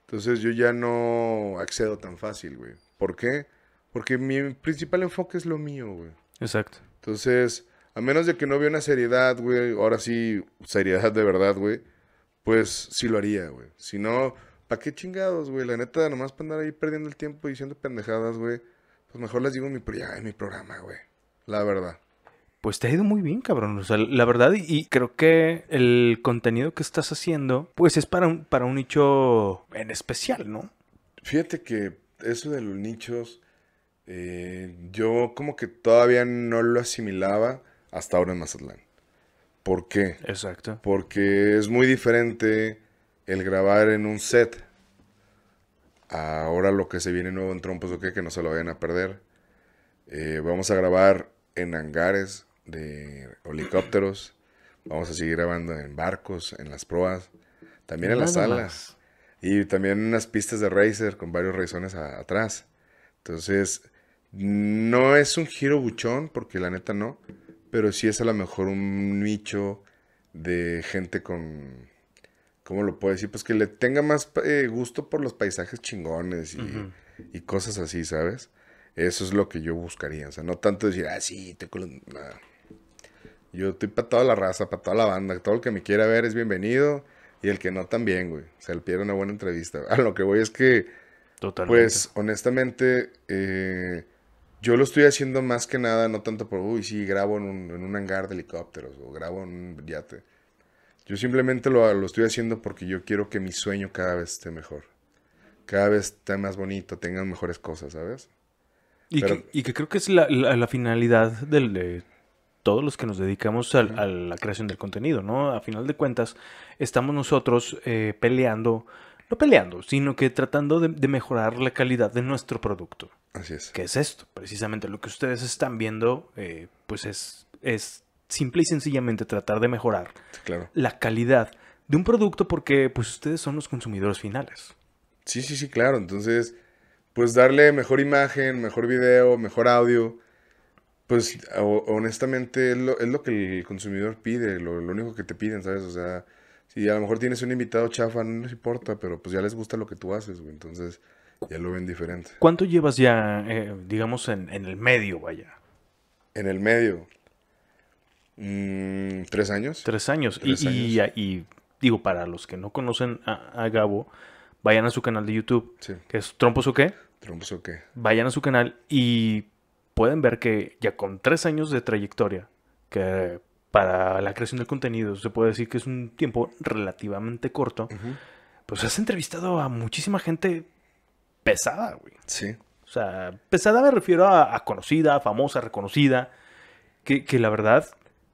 Entonces, yo ya no accedo tan fácil, güey. ¿Por qué? Porque mi principal enfoque es lo mío, güey. Exacto. Entonces a menos de que no vea una seriedad, güey. Ahora sí, seriedad de verdad, güey. Pues sí lo haría, güey. Si no, ¿para qué chingados, güey? La neta, nomás para andar ahí perdiendo el tiempo y diciendo pendejadas, güey. Pues mejor les digo mi, en mi programa, güey. La verdad. Pues te ha ido muy bien, cabrón. O sea, la verdad, y creo que el contenido que estás haciendo, pues es para un, para un nicho en especial, ¿no? Fíjate que eso de los nichos, eh, yo como que todavía no lo asimilaba hasta ahora en Mazatlán. ¿Por qué? Exacto. Porque es muy diferente el grabar en un set. Ahora lo que se viene nuevo en Trompos, qué Que no se lo vayan a perder. Eh, vamos a grabar en hangares de helicópteros. Vamos a seguir grabando en barcos, en las proas, también en las salas. Y también en unas pistas de racer con varios razones atrás. Entonces, no es un giro buchón, porque la neta no pero sí es a lo mejor un nicho de gente con, ¿cómo lo puedo decir? Pues que le tenga más eh, gusto por los paisajes chingones y, cosas así, ¿sabes? Eso es lo que yo buscaría, o sea, no tanto decir, ah, sí, te Yo estoy para toda la raza, para toda la banda, todo el que me quiera ver es bienvenido y el que no también, güey. O sea, le pierde una buena entrevista. <laughs> A lo que voy es que, total pues, honestamente, eh, yo lo estoy haciendo más que nada, no tanto por, uy, sí, grabo en un, hangar de helicópteros o grabo en un yate. Yo simplemente lo, estoy haciendo porque yo quiero que mi sueño cada vez esté mejor. Cada vez esté más bonito, tengan mejores cosas, ¿sabes? Y, que, creo que es la, finalidad de todos los que nos dedicamos a, la creación del contenido, ¿no? A final de cuentas, estamos nosotros eh, peleando, no peleando, sino que tratando de mejorar la calidad de nuestro producto. Así es. ¿Qué es esto? Precisamente lo que ustedes están viendo, eh, pues es, es simple y sencillamente tratar de mejorar claro. la calidad de un producto porque pues ustedes son los consumidores finales. Sí, sí, sí, claro. Entonces, pues darle mejor imagen, mejor video, mejor audio. Pues honestamente es lo, que el consumidor pide, lo, lo, único que te piden, ¿sabes? O sea, si a lo mejor tienes un invitado chafa, no les importa, pero pues ya les gusta lo que tú haces, güey. Entonces, ya lo ven diferente. ¿Cuánto llevas ya, eh, digamos, en, el medio, vaya? En el medio. Mm, ¿Tres años? Tres años. y, digo, para los que no conocen a, Gabo, vayan a su canal de YouTube, que es Trompos o qué. Trompos o qué. Vayan a su canal y pueden ver que ya con tres años de trayectoria, que para la creación del contenido se puede decir que es un tiempo relativamente corto, pues has entrevistado a muchísima gente pesada, güey. Sí. O sea, pesada me refiero a, conocida, famosa, reconocida, que, la verdad,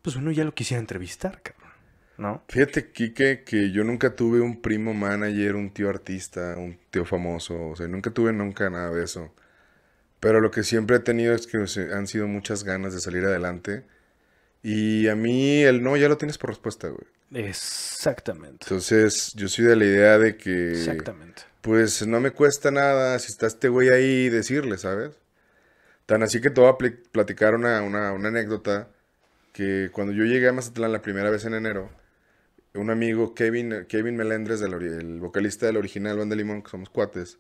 pues uno ya lo quisiera entrevistar, cabrón, ¿no? Fíjate, Quique, que yo nunca tuve un primo manager, un tío artista, un tío famoso, o sea, nunca tuve nunca nada de eso. Pero lo que siempre he tenido es que han sido muchas ganas de salir adelante. Y a mí el no ya lo tienes por respuesta, güey. Exactamente. Entonces, yo soy de la idea de que... Exactamente pues no me cuesta nada si está este güey ahí decirle, ¿sabes? Tan así que te voy a platicar una, anécdota que cuando yo llegué a Mazatlán la primera vez en enero, un amigo, Kevin, Kevin Melendres, el vocalista del original Banda Limón, que somos cuates,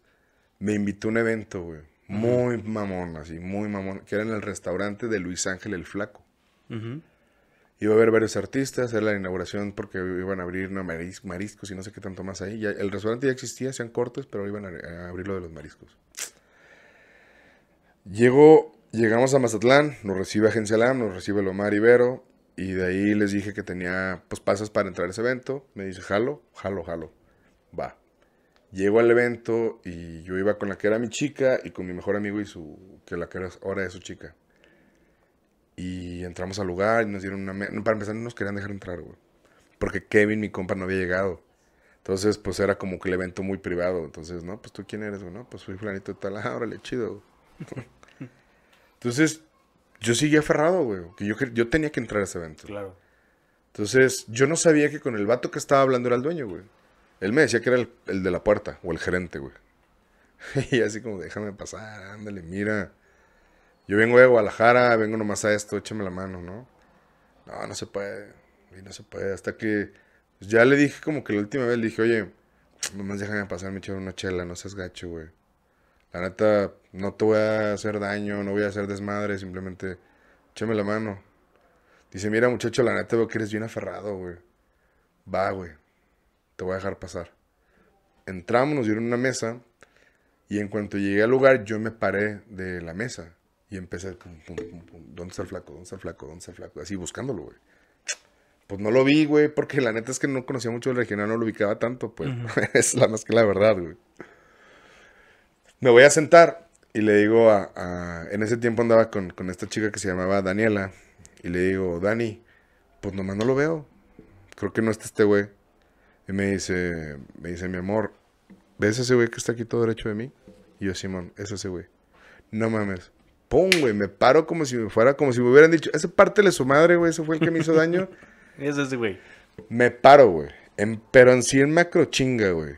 me invitó a un evento, güey. Muy mamón, así, muy mamón, que era en el restaurante de Luis Ángel el Flaco. Iba a haber varios artistas, era la inauguración porque iban a abrir no, mariscos y no sé qué tanto más ahí. el restaurante ya existía, hacían cortes, pero iban a, abrir lo de los mariscos. Llegó, llegamos a Mazatlán, nos recibe Agencia LAM, nos recibe Lomar Ibero, y de ahí les dije que tenía pues pasas para entrar a ese evento. Me dice, jalo, jalo, jalo. Va. Llego al evento y yo iba con la que era mi chica y con mi mejor amigo y su, que la que ahora es su chica. Y entramos al lugar y nos dieron una... Para empezar, no nos querían dejar entrar, güey. Porque Kevin, mi compa, no había llegado. Entonces, pues era como que el evento muy privado. Entonces, no, pues tú quién eres, güey, no, pues fui fulanito de tal, <laughs> ah, órale, chido. Entonces, yo seguí aferrado, güey, que yo, yo tenía que entrar a ese evento. Claro. Entonces, yo no sabía que con el vato que estaba hablando era el dueño, güey. Él me decía que era el, el de la puerta o el gerente, güey. <laughs> Y así como, déjame pasar, ándale, mira yo vengo de Guadalajara, vengo nomás a esto, échame la mano, ¿no? No, no se puede, no se puede, hasta que pues, ya le dije como que la última vez, le dije, oye, nomás déjame pasar, me una chela, no seas gacho, güey. La neta, no te voy a hacer daño, no voy a hacer desmadre, simplemente échame la mano. Dice, mira muchacho, la neta veo que eres bien aferrado, güey. Va, güey, te voy a dejar pasar. Entramos, nos dieron una mesa y en cuanto llegué al lugar yo me paré de la mesa. Y empecé, pum, ¿dónde está el flaco? ¿Dónde está el flaco? ¿Dónde está el flaco? Así buscándolo, güey. Pues no lo vi, güey, porque la neta es que no conocía mucho el regional, no lo ubicaba tanto, pues. <laughs> es la más que la verdad, güey. Me voy a sentar y le digo a. en ese tiempo andaba con, esta chica que se llamaba Daniela. Y le digo, Dani, pues nomás no lo veo. Creo que no está este güey. Y me dice, me dice, mi amor, ¿ves ese güey que está aquí todo derecho de mí? Y yo, Simón, es ese güey. No mames pum, güey, me paro como si me fuera, como si me hubieran dicho, ese le su madre, güey, ese fue el que me hizo daño. <laughs> es ese, güey. Me paro, güey, pero en sí en macro chinga, güey.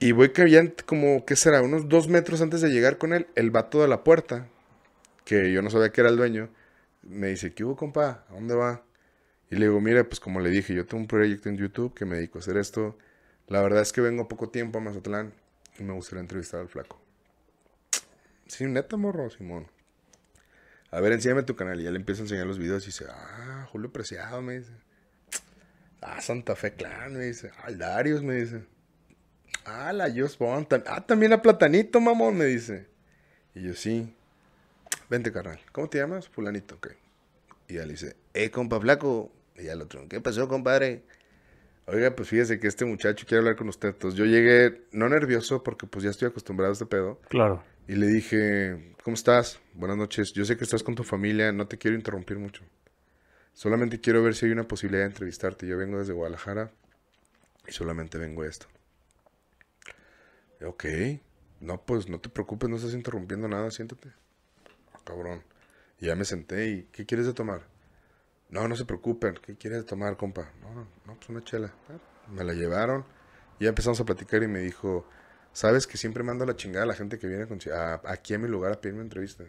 Y voy que habían como, ¿qué será? Unos dos metros antes de llegar con él, el vato de la puerta, que yo no sabía que era el dueño, me dice, ¿qué hubo, compa? ¿A dónde va? Y le digo, mira, pues como le dije, yo tengo un proyecto en YouTube que me dedico a hacer esto. La verdad es que vengo poco tiempo a Mazatlán y me gustaría entrevistar al flaco. Sí, neta, morro, Simón a ver, enséñame tu canal. Y ya le empiezo a enseñar los videos y dice, ah, Julio Preciado, me dice. Ah, Santa Fe Clan, me dice. Ah, Darius, me dice. Ah, la Just Bond. ah, también a Platanito, mamón, me dice. Y yo, sí. Vente, carnal. ¿Cómo te llamas? Fulanito, ok. Y ya le dice, eh, compa flaco. Y ya el otro, ¿qué pasó, compadre? Oiga, pues fíjese que este muchacho quiere hablar con usted. Entonces yo llegué, no nervioso, porque pues ya estoy acostumbrado a este pedo. Claro. Y le dije, ¿cómo estás? Buenas noches. Yo sé que estás con tu familia, no te quiero interrumpir mucho. Solamente quiero ver si hay una posibilidad de entrevistarte. Yo vengo desde Guadalajara y solamente vengo esto. Ok. No, pues no te preocupes, no estás interrumpiendo nada, siéntate. cabrón. Y ya me senté y ¿qué quieres de tomar? No, no se preocupen, ¿qué quieres de tomar, compa? No, no, pues una chela. Me la llevaron. Y ya empezamos a platicar y me dijo, Sabes que siempre mando la chingada a la gente que viene a, aquí a mi lugar a pedirme entrevista.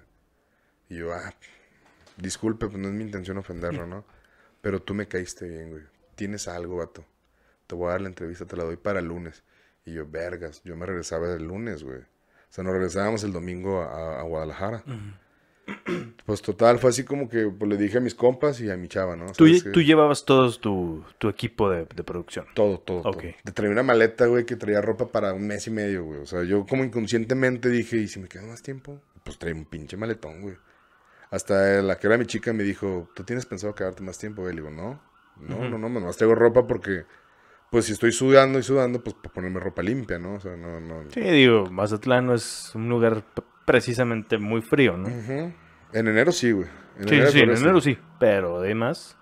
Y yo, ah, disculpe, pues no es mi intención ofenderlo, ¿no? Pero tú me caíste bien, güey. Tienes algo, vato. Te voy a dar la entrevista, te la doy para el lunes. Y yo, vergas, yo me regresaba el lunes, güey. O sea, nos regresábamos el domingo a, Guadalajara. <clears throat> Pues total, fue así como que pues, le dije a mis compas y a mi chava, ¿no? ¿Tú, llevabas todo tu, equipo de, producción? Todo, todo. Te Todo. Traía una maleta, güey, que traía ropa para un mes y medio, güey. O sea, yo como inconscientemente dije, ¿y si me quedo más tiempo? Pues traía un pinche maletón, güey. Hasta la que era mi chica me dijo, ¿tú tienes pensado quedarte más tiempo? Güey? Le digo, no, no, no, no, no, más traigo ropa porque pues si estoy sudando y sudando, pues para ponerme ropa limpia, ¿no? O sea, no, no. Sí, digo, Mazatlán no es un lugar precisamente muy frío, ¿no? En enero sí, güey. sí, sí, en enero sí, pero además...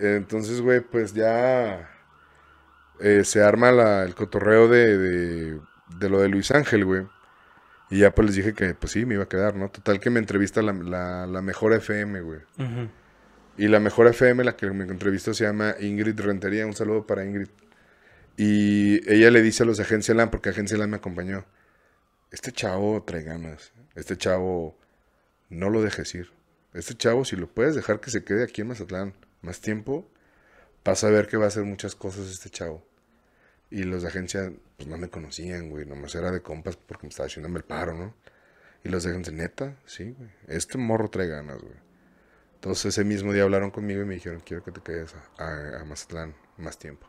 Entonces, güey, pues ya eh, se arma el cotorreo de, de, lo de Luis Ángel, güey. Y ya pues les dije que pues sí, me iba a quedar, ¿no? Total que me entrevista la, mejor FM, güey. Y la mejor FM, la que me entrevistó, se llama Ingrid Rentería. Un saludo para Ingrid. Y ella le dice a los de Agencia LAM, porque Agencia LAM me acompañó, este chavo trae ganas. Este chavo, no lo dejes ir. Este chavo, si lo puedes dejar que se quede aquí en Mazatlán más tiempo, pasa a ver que va a hacer muchas cosas este chavo. Y los de pues no me conocían, güey. Nomás era de compas porque me estaba haciendo el paro, ¿no? Y los de agencia, neta, sí, güey. Este morro trae ganas, güey. Entonces ese mismo día hablaron conmigo y me dijeron, quiero que te quedes a, Mazatlán más tiempo.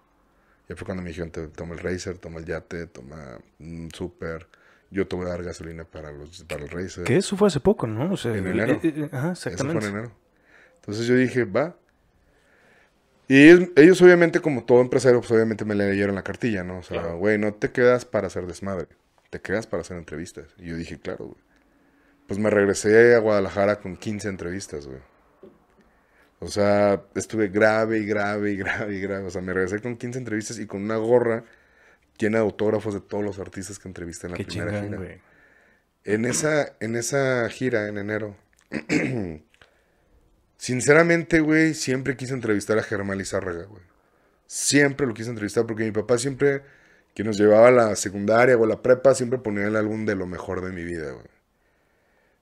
Ya fue cuando me dijeron, toma el Racer, toma el Yate, toma un mm, Super, yo te voy a dar gasolina para, los, para el Que eso fue hace poco, ¿no? en eh, enero. exactamente. Eh, eh, eso fue en enero. Entonces yo dije, va. Y ellos, obviamente, como todo empresario, pues obviamente me leyeron la cartilla, ¿no? O sea, güey, no te quedas para hacer desmadre, te quedas para hacer entrevistas. Y yo dije, claro, güey. Pues me regresé a Guadalajara con 15 entrevistas, güey. O sea, estuve grave y grave y grave y grave. O sea, me regresé con 15 entrevistas y con una gorra tiene autógrafos de todos los artistas que entrevisté en la primera gira. En esa, en esa gira, en enero, <clears throat> sinceramente, güey, siempre quise entrevistar a Germán Lizárraga, güey. Siempre lo quise entrevistar porque mi papá siempre, que nos llevaba a la secundaria o a la prepa, siempre ponía el álbum de lo mejor de mi vida, güey.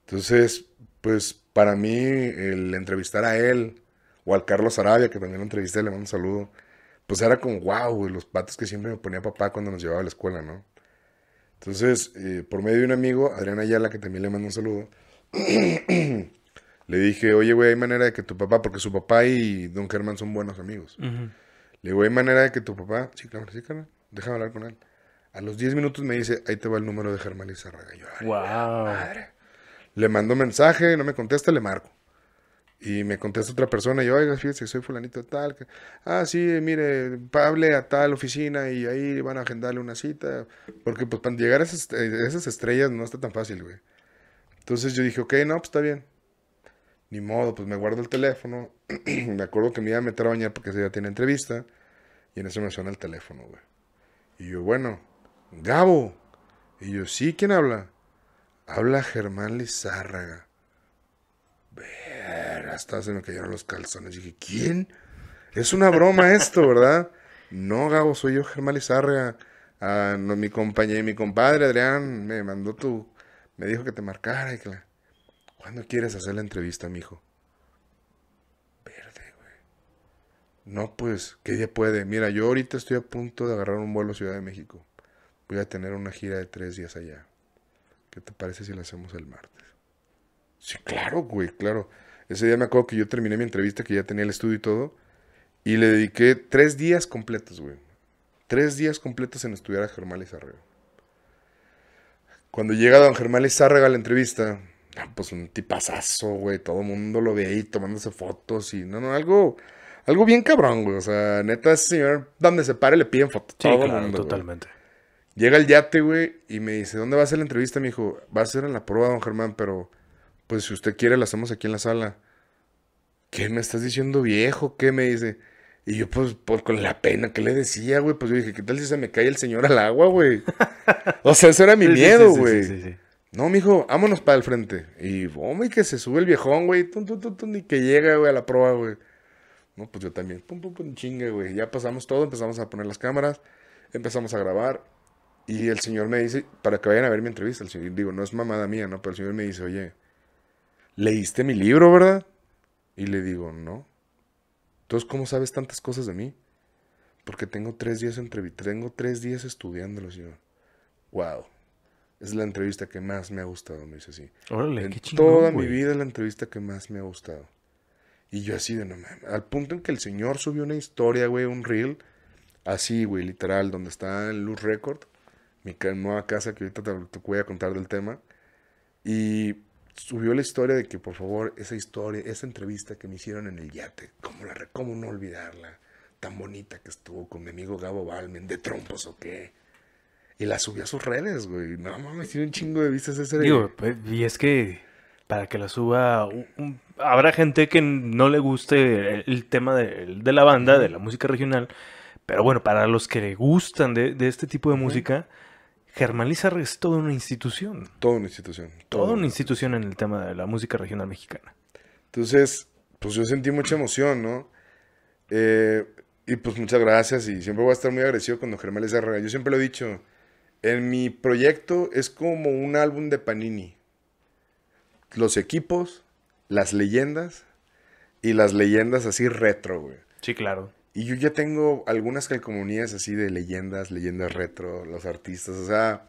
Entonces, pues para mí, el entrevistar a él o al Carlos Arabia, que también lo entrevisté, le mando un saludo pues era como, wow, los patos que siempre me ponía papá cuando nos llevaba a la escuela, ¿no? Entonces, eh, por medio de un amigo, Adrián Ayala, que también le mando un saludo, <clears throat> le dije, oye, güey, hay manera de que tu papá, porque su papá y don Germán son buenos amigos. Le digo, hay manera de que tu papá, sí, claro, sí, claro, déjame hablar con él. A los 10 minutos me dice, ahí te va el número de Germán Lizarraga. wow. Le mando mensaje, no me contesta, le marco. Y me contesta otra persona, yo, oiga, fíjese que soy fulanito de tal. ah, sí, mire, hable a tal oficina y ahí van a agendarle una cita. Porque pues para llegar eh, a esas, estrellas no está tan fácil, güey. Entonces yo dije, ok, no, pues está bien. Ni modo, pues me guardo el teléfono. <clears throat> me acuerdo que me iba a meter a bañar porque se ya tiene entrevista. Y en eso me suena el teléfono, güey. Y yo, bueno, Gabo. Y yo, sí, ¿quién habla? Habla Germán Lizárraga. Ve estás hasta se me cayeron los calzones. Y dije, ¿quién? Es una broma esto, ¿verdad? No, Gabo, soy yo, Germán Lizárraga. Ah, mi compañero, mi compadre Adrián me mandó tu, me dijo que te marcara y que ¿Cuándo quieres hacer la entrevista, mijo? Verde, güey. No, pues, ¿qué día puede? Mira, yo ahorita estoy a punto de agarrar un vuelo a Ciudad de México. Voy a tener una gira de tres días allá. ¿Qué te parece si la hacemos el martes? Sí, claro, güey, claro. Ese día me acuerdo que yo terminé mi entrevista, que ya tenía el estudio y todo, y le dediqué tres días completos, güey. Tres días completos en estudiar a Germán Lizárraga. Cuando llega don Germán Lizárraga a la entrevista, ah, pues un tipazazo, güey. Todo el mundo lo ve ahí tomándose fotos y no, no, algo, algo bien cabrón, güey. O sea, neta, ese señor, donde se pare le piden fotos. Sí, todo mundo, totalmente. Llega el yate, güey, y me dice, ¿dónde va a ser la entrevista? Me dijo, va a ser en la prueba, don Germán, pero pues si usted quiere, la hacemos aquí en la sala. ¿Qué me estás diciendo viejo? ¿Qué me dice? Y yo, pues, por, pues, con la pena que le decía, güey, pues yo dije, ¿qué tal si se me cae el señor al agua, güey? o sea, eso era mi <laughs> miedo, güey. Sí, sí, no, mijo, vámonos para el frente. Y, hombre, que se sube el viejón, güey, y que llega, güey, a la prueba, güey. No, pues yo también, pum, pum, pum, chingue, güey. Ya pasamos todo, empezamos a poner las cámaras, empezamos a grabar. Y el señor me dice, para que vayan a ver mi entrevista, el señor, digo, no es mamada mía, ¿no? Pero el señor me dice, oye, ¿leíste mi libro, verdad? Y le digo, no. Entonces, ¿cómo sabes tantas cosas de mí? Porque tengo tres días entrevista, tengo tres días estudiándolo, señor. Wow. Es la entrevista que más me ha gustado, me dice así. Órale, qué chingón, Toda mi vida es la entrevista que más me ha gustado. Y yo así de no mames. Al punto en que el señor subió una historia, güey, un reel. Así, güey, literal, donde está en Luz Record. Mi nueva casa que ahorita te voy a contar del tema. Y subió la historia de que por favor esa historia, esa entrevista que me hicieron en el yate, ¿cómo, la, no olvidarla? Tan bonita que estuvo con mi amigo Gabo Balmen, de trompos o qué. Y la subió a sus redes, güey. No mames, tiene un chingo de vistas ese. Pues, y es que para que la suba, habrá gente que no le guste el, tema de, la banda, de la música regional. Pero bueno, para los que le gustan de, este tipo de música, Germán es toda una institución. Toda una institución. Toda una institución en el tema de la música regional mexicana. Entonces, pues yo sentí mucha emoción, ¿no? Eh, y pues muchas gracias y siempre voy a estar muy agradecido cuando Germán Lizarra. Yo siempre lo he dicho, en mi proyecto es como un álbum de Panini. Los equipos, las leyendas y las leyendas así retro, güey. Sí, claro. Y yo ya tengo algunas calcomanías así de leyendas, leyendas retro, los artistas, o sea,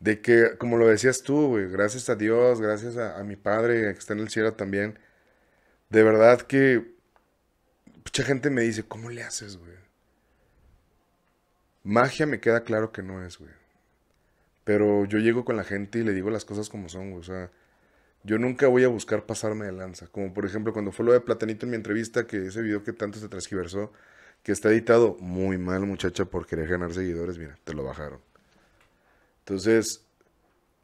de que, como lo decías tú, güey, gracias a Dios, gracias a, mi padre que está en el cielo también, de verdad que mucha gente me dice, ¿cómo le haces, güey? Magia me queda claro que no es, güey. Pero yo llego con la gente y le digo las cosas como son, güey. O sea, yo nunca voy a buscar pasarme de lanza. Como por ejemplo cuando fue lo de Platanito en mi entrevista, que ese video que tanto se transgiversó, que está editado muy mal muchacha por querer ganar seguidores, mira, te lo bajaron. Entonces,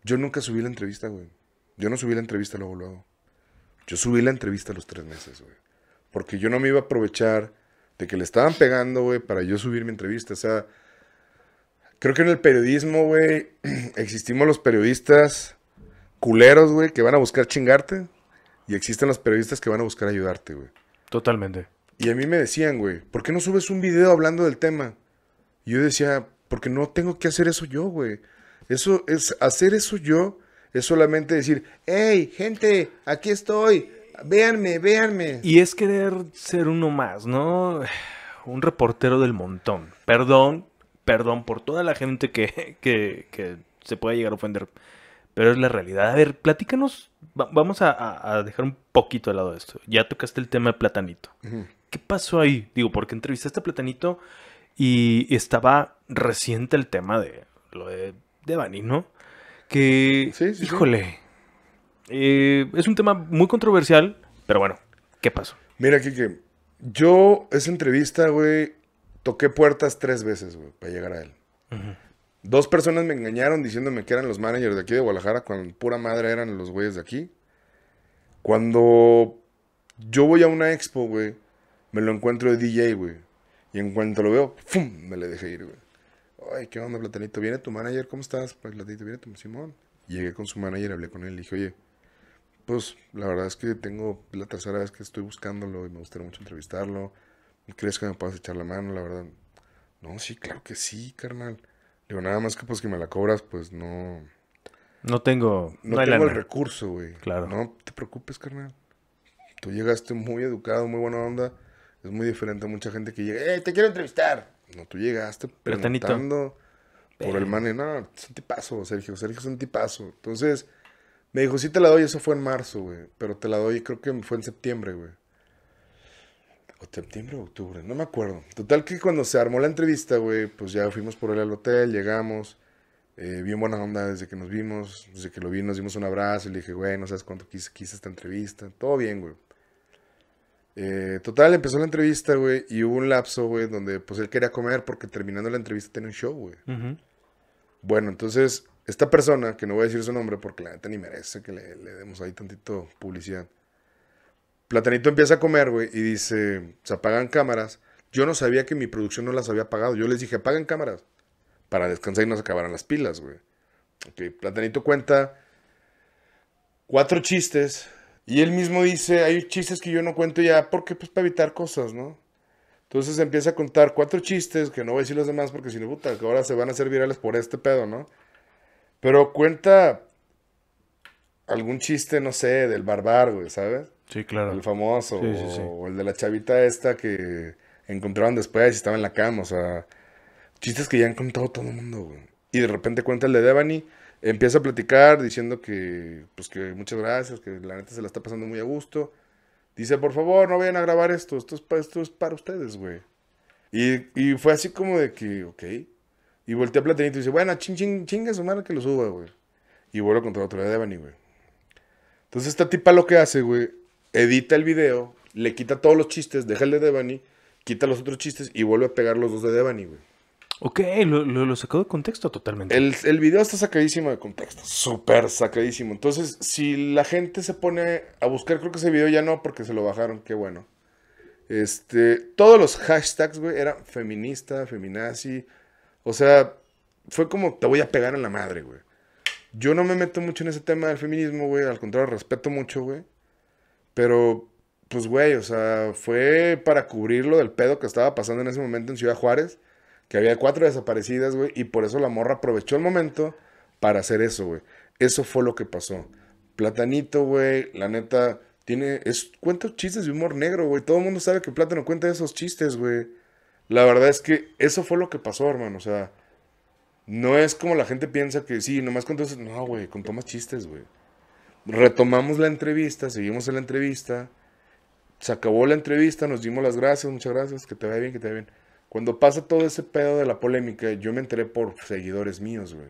yo nunca subí la entrevista, güey. Yo no subí la entrevista luego, luego. Yo subí la entrevista a los tres meses, güey. Porque yo no me iba a aprovechar de que le estaban pegando, güey, para yo subir mi entrevista. O sea, creo que en el periodismo, güey, <clears throat> existimos los periodistas culeros, güey, que van a buscar chingarte. Y existen los periodistas que van a buscar ayudarte, güey. Totalmente. Y a mí me decían, güey, ¿por qué no subes un video hablando del tema? Y yo decía, porque no tengo que hacer eso yo, güey. Eso es, hacer eso yo es solamente decir, hey, gente, aquí estoy, véanme, véanme. Y es querer ser uno más, ¿no? <sighs> Un reportero del montón. Perdón, perdón por toda la gente que, <laughs> que se pueda llegar a ofender pero es la realidad. A ver, platícanos, vamos a, dejar un poquito de lado esto. Ya tocaste el tema de Platanito. ¿Qué pasó ahí? Digo, porque entrevistaste a Platanito y estaba reciente el tema de lo de, de ¿no? Que, sí, sí, híjole, eh, es un tema muy controversial, pero bueno, ¿qué pasó? Mira, Kike, yo esa entrevista, güey, toqué puertas tres veces, güey, para llegar a él. Ajá. Dos personas me engañaron diciéndome que eran los managers de aquí de Guadalajara, cuando pura madre eran los güeyes de aquí. Cuando yo voy a una expo, güey, me lo encuentro de DJ, güey. Y en cuanto lo veo, ¡fum! Me le dejé ir, güey. Ay, ¿qué onda, Platanito? ¿Viene tu manager? ¿Cómo estás, pues, Platanito? ¿Viene tu Simón? Llegué con su manager, hablé con él y dije, oye, pues la verdad es que tengo la tercera vez que estoy buscándolo y me gustaría mucho entrevistarlo. ¿Crees que me puedas echar la mano? La verdad, no, sí, claro que sí, carnal. Digo, nada más que pues que me la cobras, pues no. No tengo. No, tengo el recurso, güey. Claro. No te preocupes, carnal. Tú llegaste muy educado, muy buena onda. Es muy diferente a mucha gente que llega, ¡eh, te quiero entrevistar! No, tú llegaste preguntando por el man. No, es un tipazo, Sergio. Sergio es un tipazo. Entonces, me dijo, sí te la doy. Eso fue en marzo, güey. Pero te la doy, creo que fue en septiembre, güey. O septiembre o octubre, no me acuerdo. Total que cuando se armó la entrevista, güey, pues ya fuimos por él al hotel, llegamos. Eh, bien buena onda desde que nos vimos, desde que lo vi, nos dimos un abrazo y le dije, güey, no sabes cuánto quise, esta entrevista. Todo bien, güey. Eh, total, empezó la entrevista, güey, y hubo un lapso, güey, donde pues él quería comer porque terminando la entrevista tenía un show, güey. Bueno, entonces, esta persona, que no voy a decir su nombre porque la neta ni merece que le, le demos ahí tantito publicidad, Platanito empieza a comer, güey, y dice, se apagan cámaras. Yo no sabía que mi producción no las había pagado. Yo les dije, apagan cámaras para descansar y no se acabaran las pilas, güey. Ok, Platanito cuenta cuatro chistes y él mismo dice, hay chistes que yo no cuento ya porque pues para evitar cosas, ¿no? Entonces empieza a contar cuatro chistes que no voy a decir los demás porque si no, puta, que ahora se van a hacer virales por este pedo, ¿no? Pero cuenta algún chiste, no sé, del barbaro, güey, ¿sabes? Sí, claro. El famoso. O el de la chavita esta que encontraron después y estaba en la cama. O sea, chistes que ya han contado todo el mundo, güey. Y de repente cuenta el de Devani. Empieza a platicar diciendo que, pues que muchas gracias, que la neta se la está pasando muy a gusto. Dice, por favor, no vayan a grabar esto. Esto es, esto es para ustedes, güey. Y, fue así como de que, ok. Y voltea a platinito y dice, bueno, ching, ching, a su madre que lo suba, güey. Y vuelvo contra otra de Devani, güey. Entonces esta tipa lo que hace, güey, edita el video, le quita todos los chistes, deja el de Devani, quita los otros chistes y vuelve a pegar los dos de Devani, güey. Ok, lo, lo, sacó de contexto totalmente. El, video está sacadísimo de contexto. Súper sacadísimo. Entonces, si la gente se pone a buscar, creo que ese video ya no, porque se lo bajaron, qué bueno. Este, todos los hashtags, güey, eran feminista, feminazi. O sea, fue como te voy a pegar en la madre, güey. Yo no me meto mucho en ese tema del feminismo, güey. Al contrario, respeto mucho, güey. Pero, pues, güey, o sea, fue para cubrir lo del pedo que estaba pasando en ese momento en Ciudad Juárez, que había cuatro desaparecidas, güey, y por eso la morra aprovechó el momento para hacer eso, güey. Eso fue lo que pasó. Platanito, güey, la neta, tiene, es, cuenta chistes de humor negro, güey. Todo el mundo sabe que Plátano cuenta esos chistes, güey. La verdad es que eso fue lo que pasó, hermano, o sea, no es como la gente piensa que sí, nomás contó eso. No, güey, contó más chistes, güey retomamos la entrevista, seguimos la entrevista, se acabó la entrevista, nos dimos las gracias, muchas gracias, que te vaya bien, que te vaya bien. Cuando pasa todo ese pedo de la polémica, yo me enteré por seguidores míos, güey.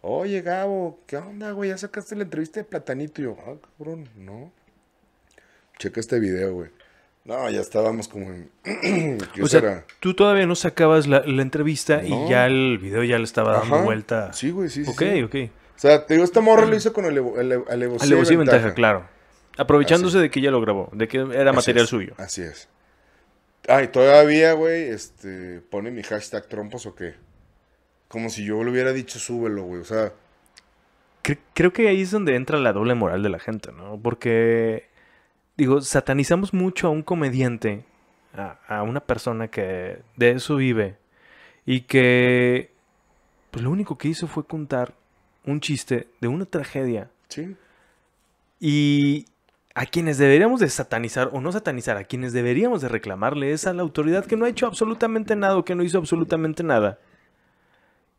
Oye, Gabo, ¿qué onda, güey? Ya sacaste la entrevista de Platanito. Y yo, ah, cabrón, no. Checa este video, güey. No, ya estábamos como en... <clears throat> o sea, tú todavía no sacabas la, entrevista y ya el video ya le estaba dando vuelta. Sí, güey, sí, sí. Ok, ok. O sea, te digo, esta morra lo hizo con el alevosía, ventaja. claro. Aprovechándose de que ya lo grabó, de que era material suyo. Así es. Ay, todavía, güey, este, pone mi hashtag trompos o qué. Como si yo le hubiera dicho súbelo, güey. O sea. creo que ahí es donde entra la doble moral de la gente, ¿no? Porque, digo, satanizamos mucho a un comediante, a, a una persona que de eso vive y que, pues lo único que hizo fue contar un chiste de una tragedia. Sí. Y a quienes deberíamos de satanizar o no satanizar, a quienes deberíamos de reclamarle es a la autoridad que no ha hecho absolutamente nada o que no hizo absolutamente nada.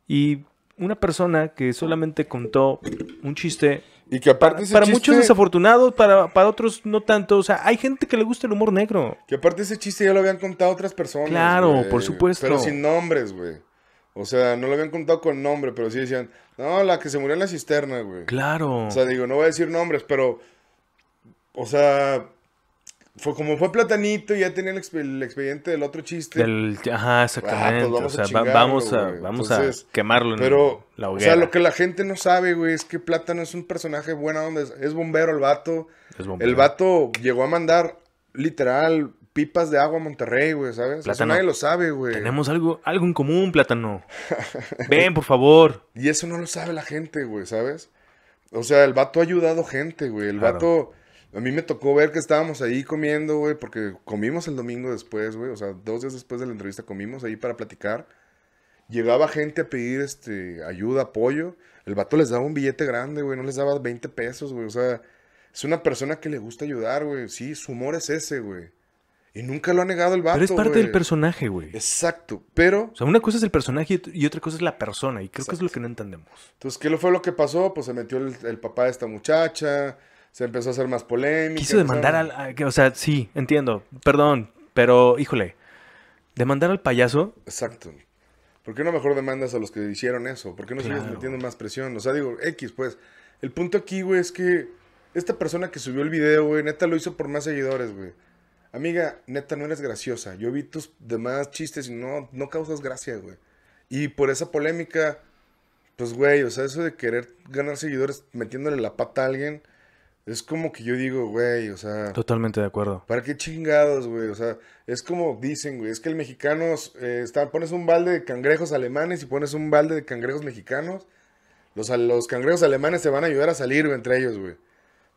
Y una persona que solamente contó un chiste. Y que aparte Para muchos desafortunados, para, otros no tanto. O sea, hay gente que le gusta el humor negro. Que aparte ese chiste ya lo habían contado otras personas. Claro, por supuesto. Pero sin nombres, güey. O sea, no lo habían contado con nombre, pero sí decían, no, la que se murió en la cisterna, güey. Claro. O sea, digo, no voy a decir nombres, pero, o sea, fue como fue platanito y ya tenían el, expediente del otro chiste. Del, ajá, ah, pues exactamente. vamos a vamos, a, quemarlo en pero, O sea, lo que la gente no sabe, güey, es que Plátano es un personaje bueno donde Es, bombero el vato. Es bombero. El vato llegó a mandar literal pipas de agua a Monterrey, güey, ¿sabes? nadie lo sabe, güey. Tenemos algo, algo en común, plátano. <laughs> Ven, por favor. Y eso no lo sabe la gente, güey, ¿sabes? O sea, el vato ha ayudado gente, güey. El vato. A mí me tocó ver que estábamos ahí comiendo, güey, porque comimos el domingo después, güey. O sea, dos días después de la entrevista comimos ahí para platicar. Llegaba gente a pedir este, ayuda, apoyo. El vato les daba un billete grande, güey. No les daba 20 pesos, güey. O sea, es una persona que le gusta ayudar, güey. Sí, su humor es ese, güey. Y nunca lo ha negado el vato. Pero es parte del personaje, güey. Exacto, pero. O sea, una cosa es el personaje y otra cosa es la persona. Y creo que es lo que no entendemos. Entonces, ¿qué fue lo que pasó? Pues se metió el, papá de esta muchacha. Se empezó a hacer más polémica. Quiso demandar al. o sea, sí, entiendo. Perdón. Pero, híjole. Demandar al payaso. Exacto. ¿Por qué no mejor demandas a los que hicieron eso? ¿Por qué no sigues metiendo más presión? O sea, digo, X, pues. El punto aquí, güey, es que esta persona que subió el video, güey, neta lo hizo por más seguidores, güey amiga, neta, no eres graciosa. Yo vi tus demás chistes y no, no causas gracia, güey. Y por esa polémica, pues, güey, o sea, eso de querer ganar seguidores metiéndole la pata a alguien, es como que yo digo, güey, o sea... Totalmente de acuerdo. ¿Para qué chingados, güey? O sea, es como dicen, güey, es que el mexicano, eh, está, pones un balde de cangrejos alemanes y pones un balde de cangrejos mexicanos, los, los cangrejos alemanes se van a ayudar a salir güey, entre ellos, güey.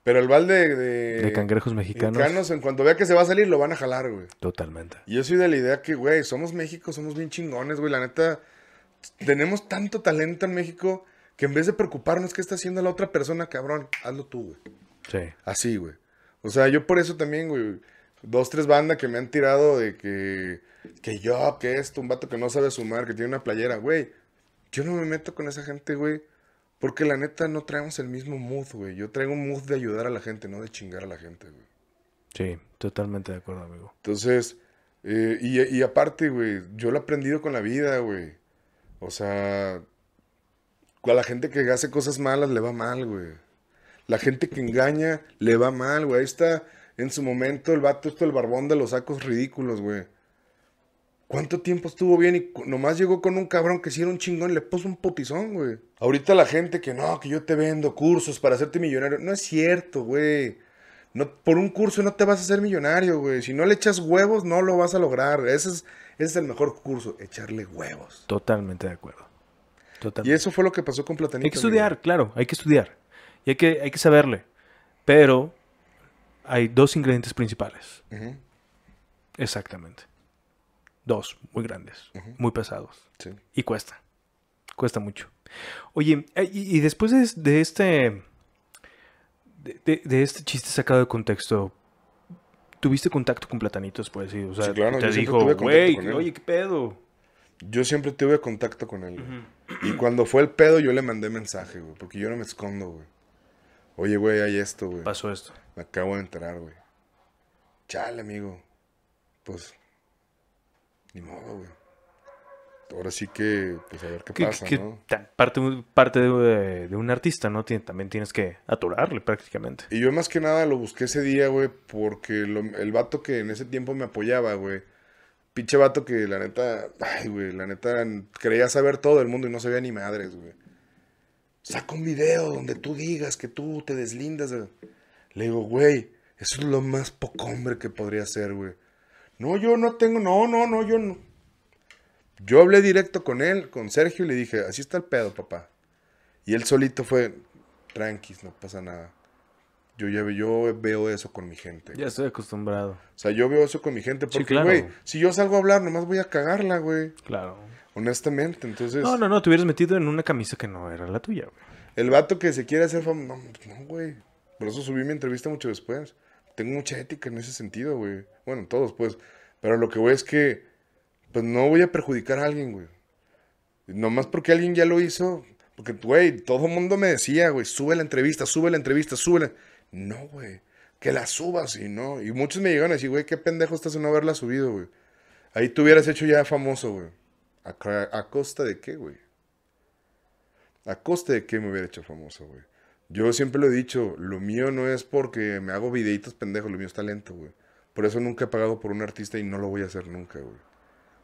Pero el balde de, de cangrejos mexicanos. en cuanto vea que se va a salir, lo van a jalar, güey. Totalmente. Yo soy de la idea que, güey, somos México, somos bien chingones, güey. La neta, tenemos tanto talento en México que en vez de preocuparnos qué está haciendo la otra persona, cabrón, hazlo tú, güey. Sí. Así, güey. O sea, yo por eso también, güey, dos, tres bandas que me han tirado de que, que yo, que esto, un vato que no sabe sumar, que tiene una playera, güey. Yo no me meto con esa gente, güey. Porque la neta no traemos el mismo mood, güey. Yo traigo un mood de ayudar a la gente, no de chingar a la gente, güey. Sí, totalmente de acuerdo, amigo. Entonces, eh, y, aparte, güey, yo lo he aprendido con la vida, güey. O sea, a la gente que hace cosas malas le va mal, güey. La gente que engaña le va mal, güey. Ahí está en su momento el vato, esto, el barbón de los sacos ridículos, güey. ¿Cuánto tiempo estuvo bien y nomás llegó con un cabrón que si era un chingón y le puso un potizón, güey? Ahorita la gente que no, que yo te vendo cursos para hacerte millonario. No es cierto, güey. No, por un curso no te vas a hacer millonario, güey. Si no le echas huevos, no lo vas a lograr. Ese es, el mejor curso, echarle huevos. Totalmente de acuerdo. Totalmente. Y eso fue lo que pasó con Platanito. Hay que estudiar, claro, hay que estudiar. Y hay que, hay que saberle. Pero hay dos ingredientes principales. Exactamente dos muy grandes, muy pesados. Sí. Y cuesta, cuesta mucho. Oye, eh, y, después de, este... De, este chiste sacado de contexto, ¿tuviste contacto con platanitos después? Sí, o sea, te dijo, güey, oye, ¿qué pedo? Yo siempre tuve contacto con él. Y cuando fue el pedo, yo le mandé mensaje, güey, porque yo no me escondo, güey. Oye, güey, hay esto, güey. Pasó esto. Me acabo de enterar, güey. Chale, amigo. Pues ni modo, güey. Ahora sí que, pues a ver qué pasa, ¿no? Parte, parte de, un artista, ¿no? también tienes que aturarle prácticamente. Y yo más que nada lo busqué ese día, güey, porque el vato que en ese tiempo me apoyaba, güey. Pinche vato que la neta, ay, güey, la neta creía saber todo el mundo y no sabía ni madres, güey. Saca un video donde tú digas que tú te deslindas. Le digo, güey, eso es lo más poco hombre que podría ser, güey. No, yo no tengo, no, no, no, yo no. Yo hablé directo con él, con Sergio, y le dije, así está el pedo, papá. Y él solito fue, tranquis, no pasa nada. Yo ya yo veo eso con mi gente. Ya estoy acostumbrado. O sea, yo veo eso con mi gente porque, güey, si yo salgo a hablar, nomás voy a cagarla, güey. Claro. Honestamente, entonces... No, no, no, te hubieras metido en una camisa que no era la tuya, güey. El vato que se quiere hacer famoso... No, no, güey. Por eso subí mi entrevista mucho después. Tengo mucha ética en ese sentido, güey. Bueno, todos, pues. Pero lo que voy es que, pues no voy a perjudicar a alguien, güey. Nomás porque alguien ya lo hizo. Porque, güey, todo el mundo me decía, güey, sube la entrevista, sube la entrevista, sube la... No, güey. Que la subas y no. Y muchos me llegaron a decir, güey, qué pendejo estás en no haberla subido, güey. Ahí te hubieras hecho ya famoso, güey. ¿A, costa de qué, güey? ¿A costa de qué me hubiera hecho famoso, güey? Yo siempre lo he dicho, lo mío no es porque me hago videitos pendejos, lo mío es talento, güey. Por eso nunca he pagado por un artista y no lo voy a hacer nunca, güey.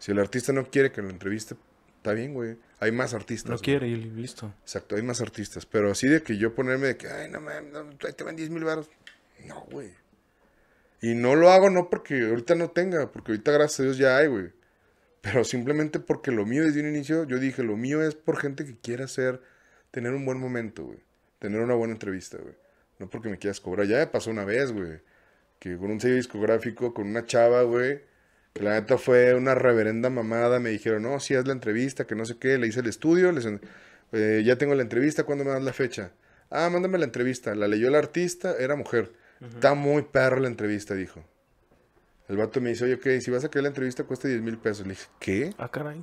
Si el artista no quiere que lo entreviste, está bien, güey. Hay más artistas. No quiere y listo. Exacto, hay más artistas. Pero así de que yo ponerme de que, ay, no mames, te van 10 mil baros. No, güey. Y no lo hago no porque ahorita no tenga, porque ahorita gracias a Dios ya hay, güey. Pero simplemente porque lo mío desde un inicio, yo dije, lo mío es por gente que quiera hacer, tener un buen momento, güey. Tener una buena entrevista, güey. No porque me quieras cobrar. Ya pasó una vez, güey que con un sello discográfico, con una chava, güey. Que la neta fue una reverenda mamada. Me dijeron, no, si es haz la entrevista, que no sé qué. Le hice el estudio, les, eh, ya tengo la entrevista, ¿cuándo me das la fecha? Ah, mándame la entrevista. La leyó el artista, era mujer. Está muy perro la entrevista, dijo. El vato me dice, oye, ok, si vas a querer la entrevista cuesta 10 mil pesos. Le dije, ¿qué? Ah, caray.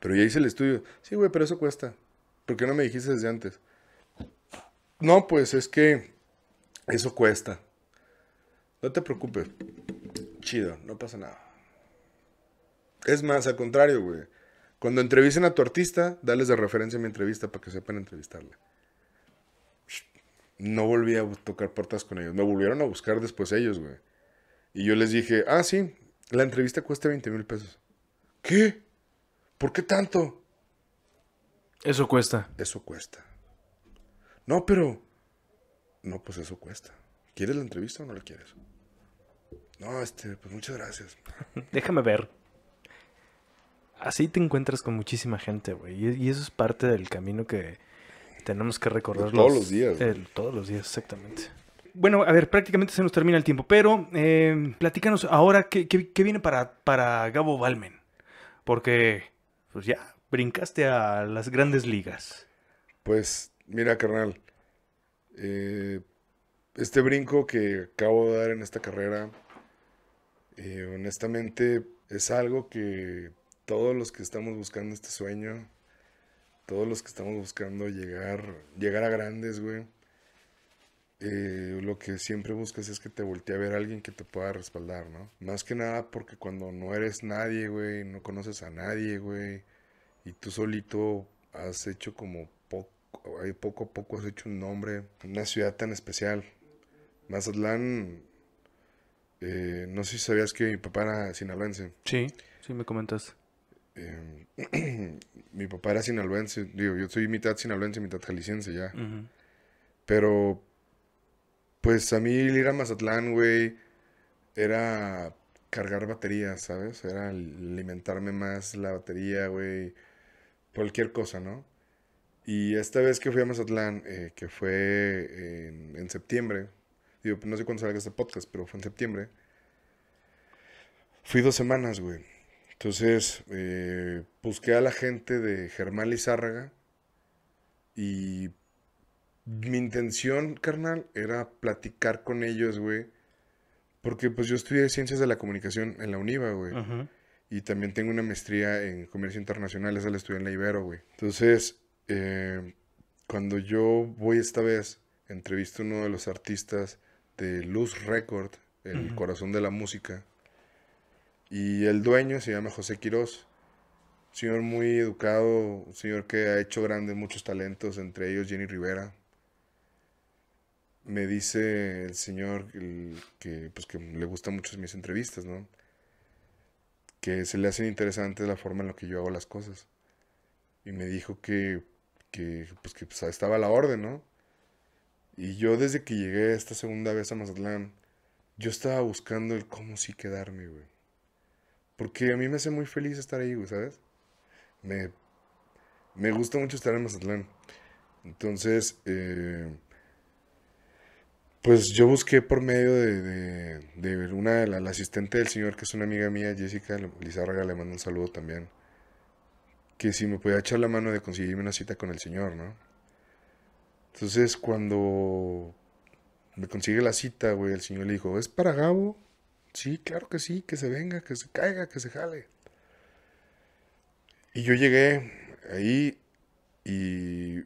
Pero ya hice el estudio. Sí, güey, pero eso cuesta. ¿Por qué no me dijiste desde antes? No, pues es que eso cuesta. No te preocupes. Chido, no pasa nada. Es más, al contrario, güey. Cuando entrevisten a tu artista, dales de referencia a mi entrevista para que sepan entrevistarle. No volví a tocar puertas con ellos. Me volvieron a buscar después ellos, güey. Y yo les dije, ah, sí, la entrevista cuesta 20 mil pesos. ¿Qué? ¿Por qué tanto? Eso cuesta. Eso cuesta. No, pero... No, pues eso cuesta. ¿Quieres la entrevista o no la quieres? No, este, pues muchas gracias. <laughs> Déjame ver. Así te encuentras con muchísima gente, güey. Y, eso es parte del camino que tenemos que recordar. Todos los, días. todos los días, exactamente. Bueno, a ver, prácticamente se nos termina el tiempo, pero eh, platícanos ahora qué, viene para, para Gabo Balmen. Porque, pues ya, brincaste a las grandes ligas. Pues, mira, carnal. Eh, este brinco que acabo de dar en esta carrera eh, honestamente es algo que todos los que estamos buscando este sueño, todos los que estamos buscando llegar, llegar a grandes, güey, eh, lo que siempre buscas es que te voltee a ver a alguien que te pueda respaldar, ¿no? Más que nada porque cuando no eres nadie, güey, no conoces a nadie, güey, y tú solito has hecho como poco, poco a poco has hecho un nombre en una ciudad tan especial. Mazatlán eh, no sé si sabías que mi papá era sinaloense. Sí, sí, me comentas em, <clears throat> mi papá era sinaloense. Digo, yo soy mitad sinaloense, mitad jalisciense ya. Pero, pues a mí ir a Mazatlán, güey, era cargar baterías, ¿sabes? Era alimentarme más la batería, güey. Cualquier cosa, ¿no? Y esta vez que fui a Mazatlán, eh, que fue en, en septiembre, Digo, pues, no sé cuándo salga este podcast, pero fue en septiembre. Fui dos semanas, güey. Entonces, eh, busqué a la gente de Germán Lizárraga y mi intención, carnal, era platicar con ellos, güey. Porque pues yo estudié ciencias de la comunicación en la UNIVA, güey. Y también tengo una maestría en comercio internacional, esa la estudié en la Ibero, güey. Entonces, eh, cuando yo voy esta vez, entrevisto a uno de los artistas de Luz Record, el corazón de la música. Y el dueño se llama José Quirós, señor muy educado, un señor que ha hecho grandes muchos talentos, entre ellos Jenny Rivera. Me dice el señor que, pues, que le gustan mucho mis entrevistas, ¿no? Que se le hacen interesantes la forma en la que yo hago las cosas. Y me dijo que, pues, pues, estaba a la orden, ¿no? Y yo desde que llegué esta segunda vez a Mazatlán, yo estaba buscando el cómo sí quedarme, güey. Porque a mí me hace muy feliz estar ahí, güey, ¿sabes? Me, gusta mucho estar en Mazatlán. Entonces, eh, pues yo busqué por medio de, de, una, la, la, asistente del señor, que es una amiga mía, Jessica Lizárraga, le mando un saludo también. Que si me podía echar la mano de conseguirme una cita con el señor, ¿no? Entonces, cuando me consigue la cita, güey, el señor le dijo, ¿es para Gabo? Sí, claro que sí, que se venga, que se caiga, que se jale. Y yo llegué ahí y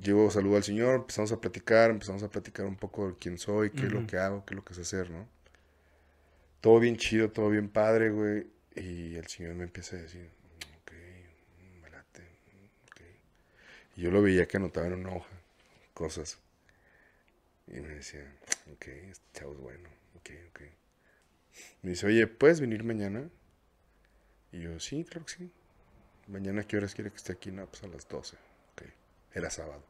llevo saludo al señor, empezamos a platicar, empezamos a platicar un poco de quién soy, qué es lo que hago, qué es lo que sé hacer, ¿no? Todo bien chido, todo bien padre, güey. Y el señor me empieza a decir, ok, me late, ok. Y yo lo veía que anotaba en una hoja cosas. Y me decía, ok, este chavo es bueno, ok, ok. Me dice, oye, ¿puedes venir mañana? Y yo, sí, claro que sí. Mañana, ¿qué horas quiere que esté aquí? No, pues a las 12. Ok, era sábado.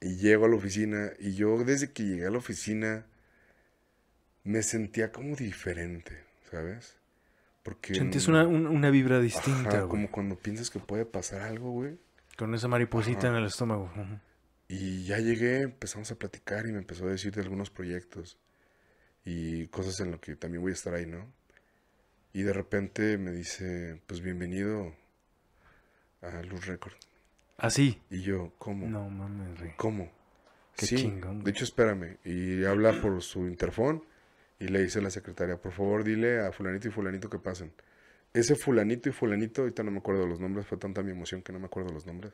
Y llego a la oficina y yo desde que llegué a la oficina me sentía como diferente, ¿sabes? Porque... Sentías mm, una, vibra distinta, Como cuando piensas que puede pasar algo, güey. Con esa mariposita en el estómago. Ajá. Y ya llegué, empezamos a platicar y me empezó a decir de algunos proyectos y cosas en lo que también voy a estar ahí, ¿no? Y de repente me dice, pues bienvenido a Luz Record. ¿Ah, sí? Y yo, ¿cómo? No mames, güey. ¿Cómo? Qué chingón, de hecho espérame. Y habla por su interfón y le dice a la secretaria, por favor dile a fulanito y fulanito que pasen. Ese fulanito y fulanito, ahorita no me acuerdo los nombres, fue tanta mi emoción que no me acuerdo los nombres.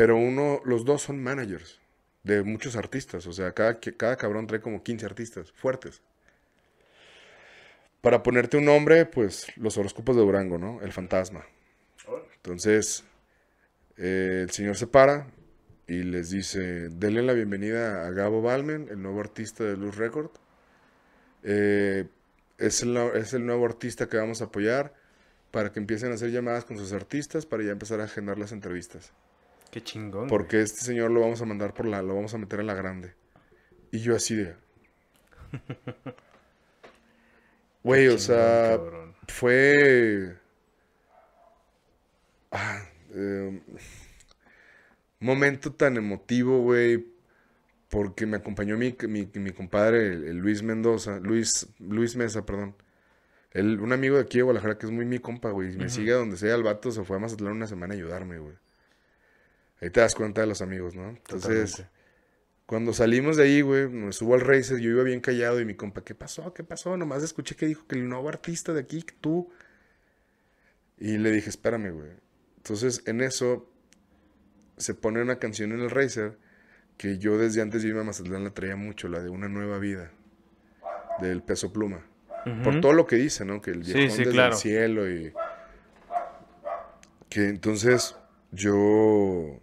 Pero uno, los dos son managers de muchos artistas. O sea, cada, cada cabrón trae como 15 artistas fuertes. Para ponerte un nombre, pues los horóscopos de Durango, ¿no? El fantasma. Entonces, eh, el señor se para y les dice, denle la bienvenida a Gabo Balmen, el nuevo artista de Luz Record. Eh, es, el, nuevo artista que vamos a apoyar para que empiecen a hacer llamadas con sus artistas para ya empezar a generar las entrevistas. Qué chingón. Porque este señor lo vamos a mandar por la, lo vamos a meter a la grande. Y yo así de. <laughs> güey, o sea, fue. Ah, em, momento tan emotivo, güey. Porque me acompañó mi, compadre, el, Luis Mendoza, Luis, Luis Mesa, perdón. un amigo de aquí de Guadalajara que es muy mi compa, güey. Me sigue donde sea, el vato se fue a Mazatlán una semana a ayudarme, güey. Ahí te das cuenta de los amigos, ¿no? Entonces, cuando salimos de ahí, güey, nos subo al Racer, yo iba bien callado y mi compa, ¿qué pasó? ¿Qué pasó? Nomás escuché que dijo que el nuevo artista de aquí, tú. Y le dije, espérame, güey. Entonces, en eso, se pone una canción en el Racer que yo desde antes de irme a Mazatlán la traía mucho, la de Una Nueva Vida, del Peso Pluma. Por todo lo que dice, ¿no? Que el viejón del el cielo y... Que entonces yo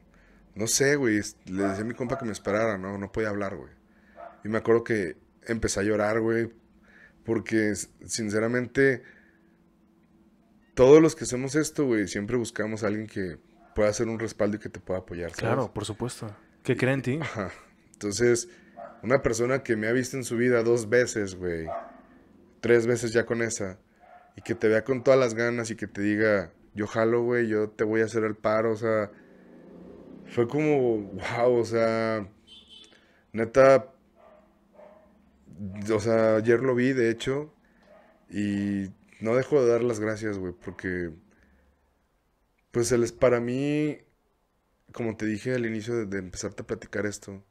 no sé, güey. Le decía a mi compa que me esperara, ¿no? No podía hablar, güey. Y me acuerdo que empecé a llorar, güey. Porque, sinceramente, todos los que hacemos esto, güey, siempre buscamos a alguien que pueda hacer un respaldo y que te pueda apoyar. Claro, por supuesto. ¿Qué cree en ti. Ajá. Entonces, una persona que me ha visto en su vida dos veces, güey, tres veces ya con esa, y que te vea con todas las ganas y que te diga, yo jalo, güey, yo te voy a hacer el paro, o sea, fue como, wow, o sea, neta, o sea, ayer lo vi, de hecho, y no dejo de dar las gracias, güey, porque, pues, es para mí, como te dije al inicio de, de, empezarte a platicar esto,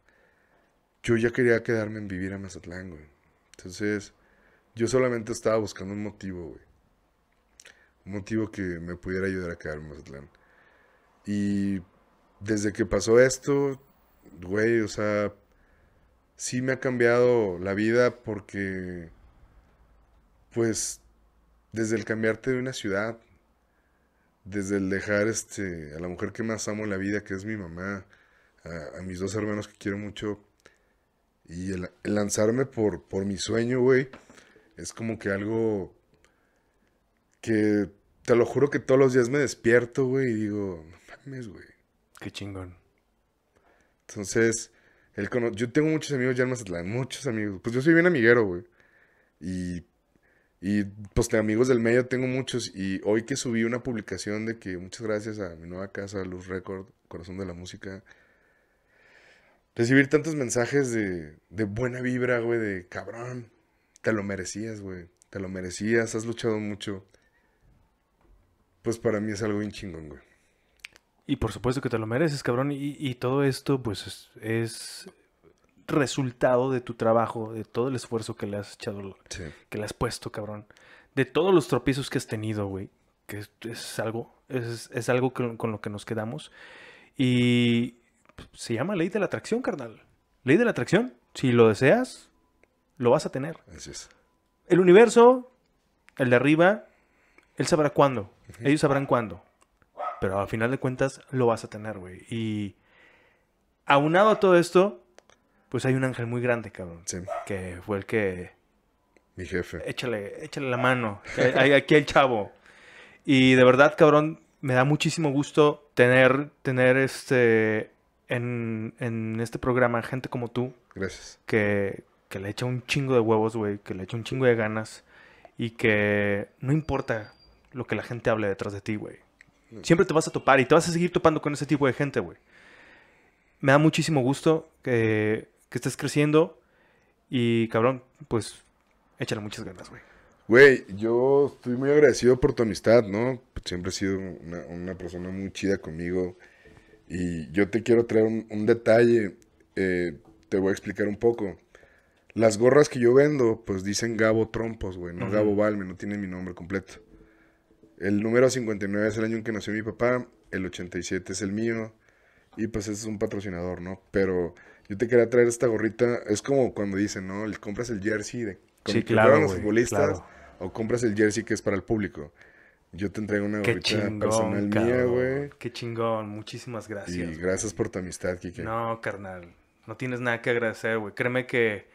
yo ya quería quedarme en vivir a Mazatlán, güey. Entonces, yo solamente estaba buscando un motivo, güey. Un motivo que me pudiera ayudar a quedar en Mazatlán. Y desde que pasó esto, güey, o sea, sí me ha cambiado la vida porque, pues, desde el cambiarte de una ciudad, desde el dejar este, a la mujer que más amo en la vida, que es mi mamá, a, mis dos hermanos que quiero mucho, y el, lanzarme por, por mi sueño, güey, es como que algo que, te lo juro que todos los días me despierto, güey, y digo, no mames, güey Qué chingón. Entonces, yo tengo muchos amigos ya en Mazatlán, muchos amigos. Pues yo soy bien amiguero, güey. Y, pues de amigos del medio tengo muchos. Y hoy que subí una publicación de que muchas gracias a mi nueva casa, Luz Record, Corazón de la Música, recibir tantos mensajes de buena vibra, güey, de cabrón, te lo merecías, güey, te lo merecías, has luchado mucho. Pues para mí es algo bien chingón, güey. Y por supuesto que te lo mereces, cabrón. Y, todo esto, pues, es, resultado de tu trabajo, de todo el esfuerzo que le has echado, que le has puesto, cabrón. De todos los tropiezos que has tenido, güey. Que es, algo, es, algo con lo que nos quedamos. Y se llama ley de la atracción, carnal. Ley de la atracción. Si lo deseas, lo vas a tener. Así es. El universo, el de arriba, él sabrá cuándo. Ellos sabrán cuándo. Pero a final de cuentas lo vas a tener, güey. Y aunado a todo esto, pues hay un ángel muy grande, cabrón. Sí. Que fue el que... Mi jefe. Échale, échale la mano. Aquí el chavo. Y de verdad, cabrón, me da muchísimo gusto tener, tener este, en, este programa gente como tú. Gracias. Que, que le echa un chingo de huevos, güey. Que le echa un chingo de ganas. Y que no importa lo que la gente hable detrás de ti, güey. Siempre te vas a topar y te vas a seguir topando con ese tipo de gente, güey. Me da muchísimo gusto que, estés creciendo y, cabrón, pues échale muchas ganas, güey. Güey, yo estoy muy agradecido por tu amistad, ¿no? Siempre has sido una, persona muy chida conmigo. Y yo te quiero traer un, detalle. Eh, te voy a explicar un poco. Las gorras que yo vendo, pues dicen Gabo Trompos, güey, no Gabo Balme, no tiene mi nombre completo. El número 59 es el año en que nació mi papá, el 87 es el mío, y pues es un patrocinador, ¿no? Pero yo te quería traer esta gorrita, es como cuando dicen, ¿no? compras el jersey de los futbolistas, o compras el jersey que es para el público. Yo te entrego una gorrita personal mía, güey. Qué chingón, muchísimas gracias. Y gracias por tu amistad, Kike. No, carnal, no tienes nada que agradecer, güey. Créeme que,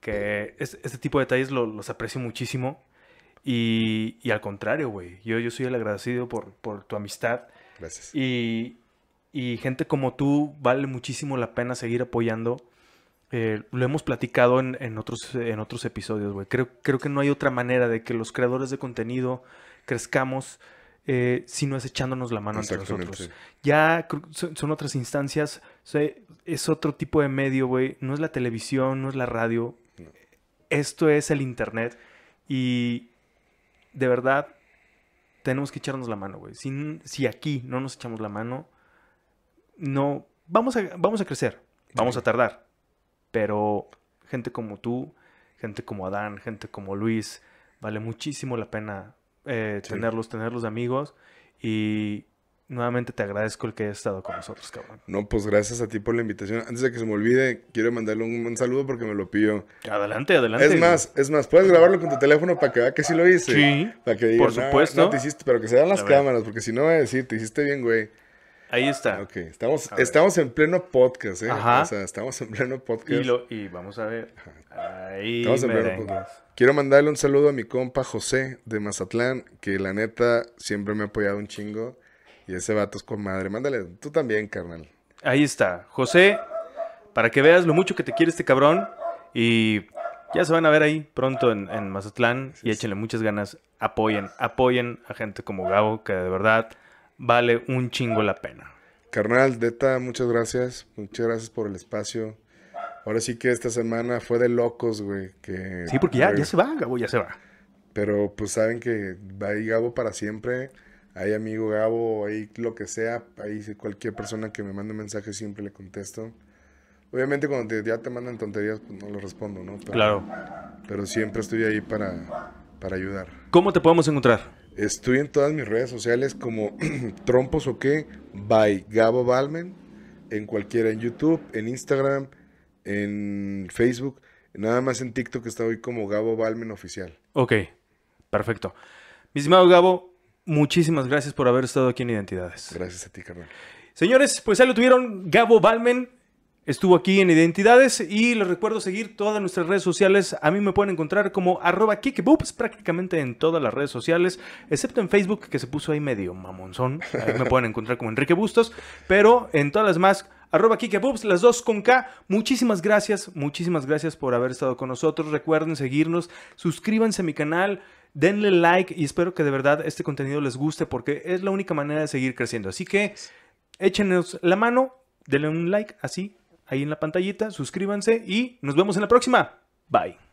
que este, tipo de detalles lo, los aprecio muchísimo. Y, al contrario, güey, yo, yo soy el agradecido por, tu amistad. Gracias. Y, gente como tú vale muchísimo la pena seguir apoyando. Eh, lo hemos platicado en, otros, en otros episodios, güey. Creo, creo que no hay otra manera de que los creadores de contenido crezcamos eh, si no es echándonos la mano entre nosotros. Ya son otras instancias, es otro tipo de medio, güey. No es la televisión, no es la radio. Esto es el internet. Y, de verdad, tenemos que echarnos la mano, güey. Si, aquí no nos echamos la mano, no. Vamos a, vamos a crecer, vamos a tardar. Pero gente como tú, gente como Adán, gente como Luis, vale muchísimo la pena eh, tenerlos, tenerlos amigos. Y Nuevamente te agradezco el que hayas estado con nosotros, cabrón. No, pues gracias a ti por la invitación. Antes de que se me olvide, quiero mandarle un, saludo porque me lo pidió. Adelante, adelante. Es más, es más, puedes grabarlo con tu teléfono para que vea que sí lo hice. Sí. Para que digas, por supuesto. pero que se vean las cámaras, porque si no voy decir, te hiciste bien, güey. Ahí está. Ok, estamos, estamos en pleno podcast, ¿eh? O sea, estamos en pleno podcast. Y, y vamos a ver. Ahí estamos en pleno podcast. Quiero mandarle un saludo a mi compa José de Mazatlán, que la neta siempre me ha apoyado un chingo. Y ese vato es con madre. Mándale, tú también, carnal. Ahí está. José, para que veas lo mucho que te quiere este cabrón. Y ya se van a ver ahí pronto en, Mazatlán. y échenle muchas ganas. Apoyen, apoyen a gente como Gabo, que de verdad vale un chingo la pena. Carnal, Deta, muchas gracias. Muchas gracias por el espacio. Ahora sí que esta semana fue de locos, güey. Que, sí, porque ya, se va, Gabo, ya se va. Pero pues saben que va ahí Gabo para siempre. Ahí, amigo Gabo, ahí lo que sea, ahí cualquier persona que me mande un mensaje siempre le contesto. Obviamente cuando ya te mandan tonterías, pues, no lo respondo, ¿no? claro. Pero siempre estoy ahí para, para ayudar. ¿Cómo te podemos encontrar? Estoy en todas mis redes sociales como <clears throat> Trompos o qué, by Gabo Balmen, en cualquiera, en YouTube, en Instagram, en Facebook, nada más en TikTok está hoy como Gabo Balmen Oficial. Ok, perfecto. Mis Gabo, Muchísimas gracias por haber estado aquí en Identidades. Gracias a ti, Carmen Señores, pues ahí lo tuvieron. Gabo Balmen estuvo aquí en Identidades y les recuerdo seguir todas nuestras redes sociales. A mí me pueden encontrar como arroba prácticamente en todas las redes sociales, excepto en Facebook que se puso ahí medio mamonzón. me pueden encontrar como Enrique Bustos, pero en todas las más arroba Kikebubs, las dos con K. Muchísimas gracias, muchísimas gracias por haber estado con nosotros. Recuerden seguirnos, suscríbanse a mi canal denle like y espero que de verdad este contenido les guste porque es la única manera de seguir creciendo. Así que échenos la mano, denle un like así, ahí en la pantallita, suscríbanse y nos vemos en la próxima. Bye.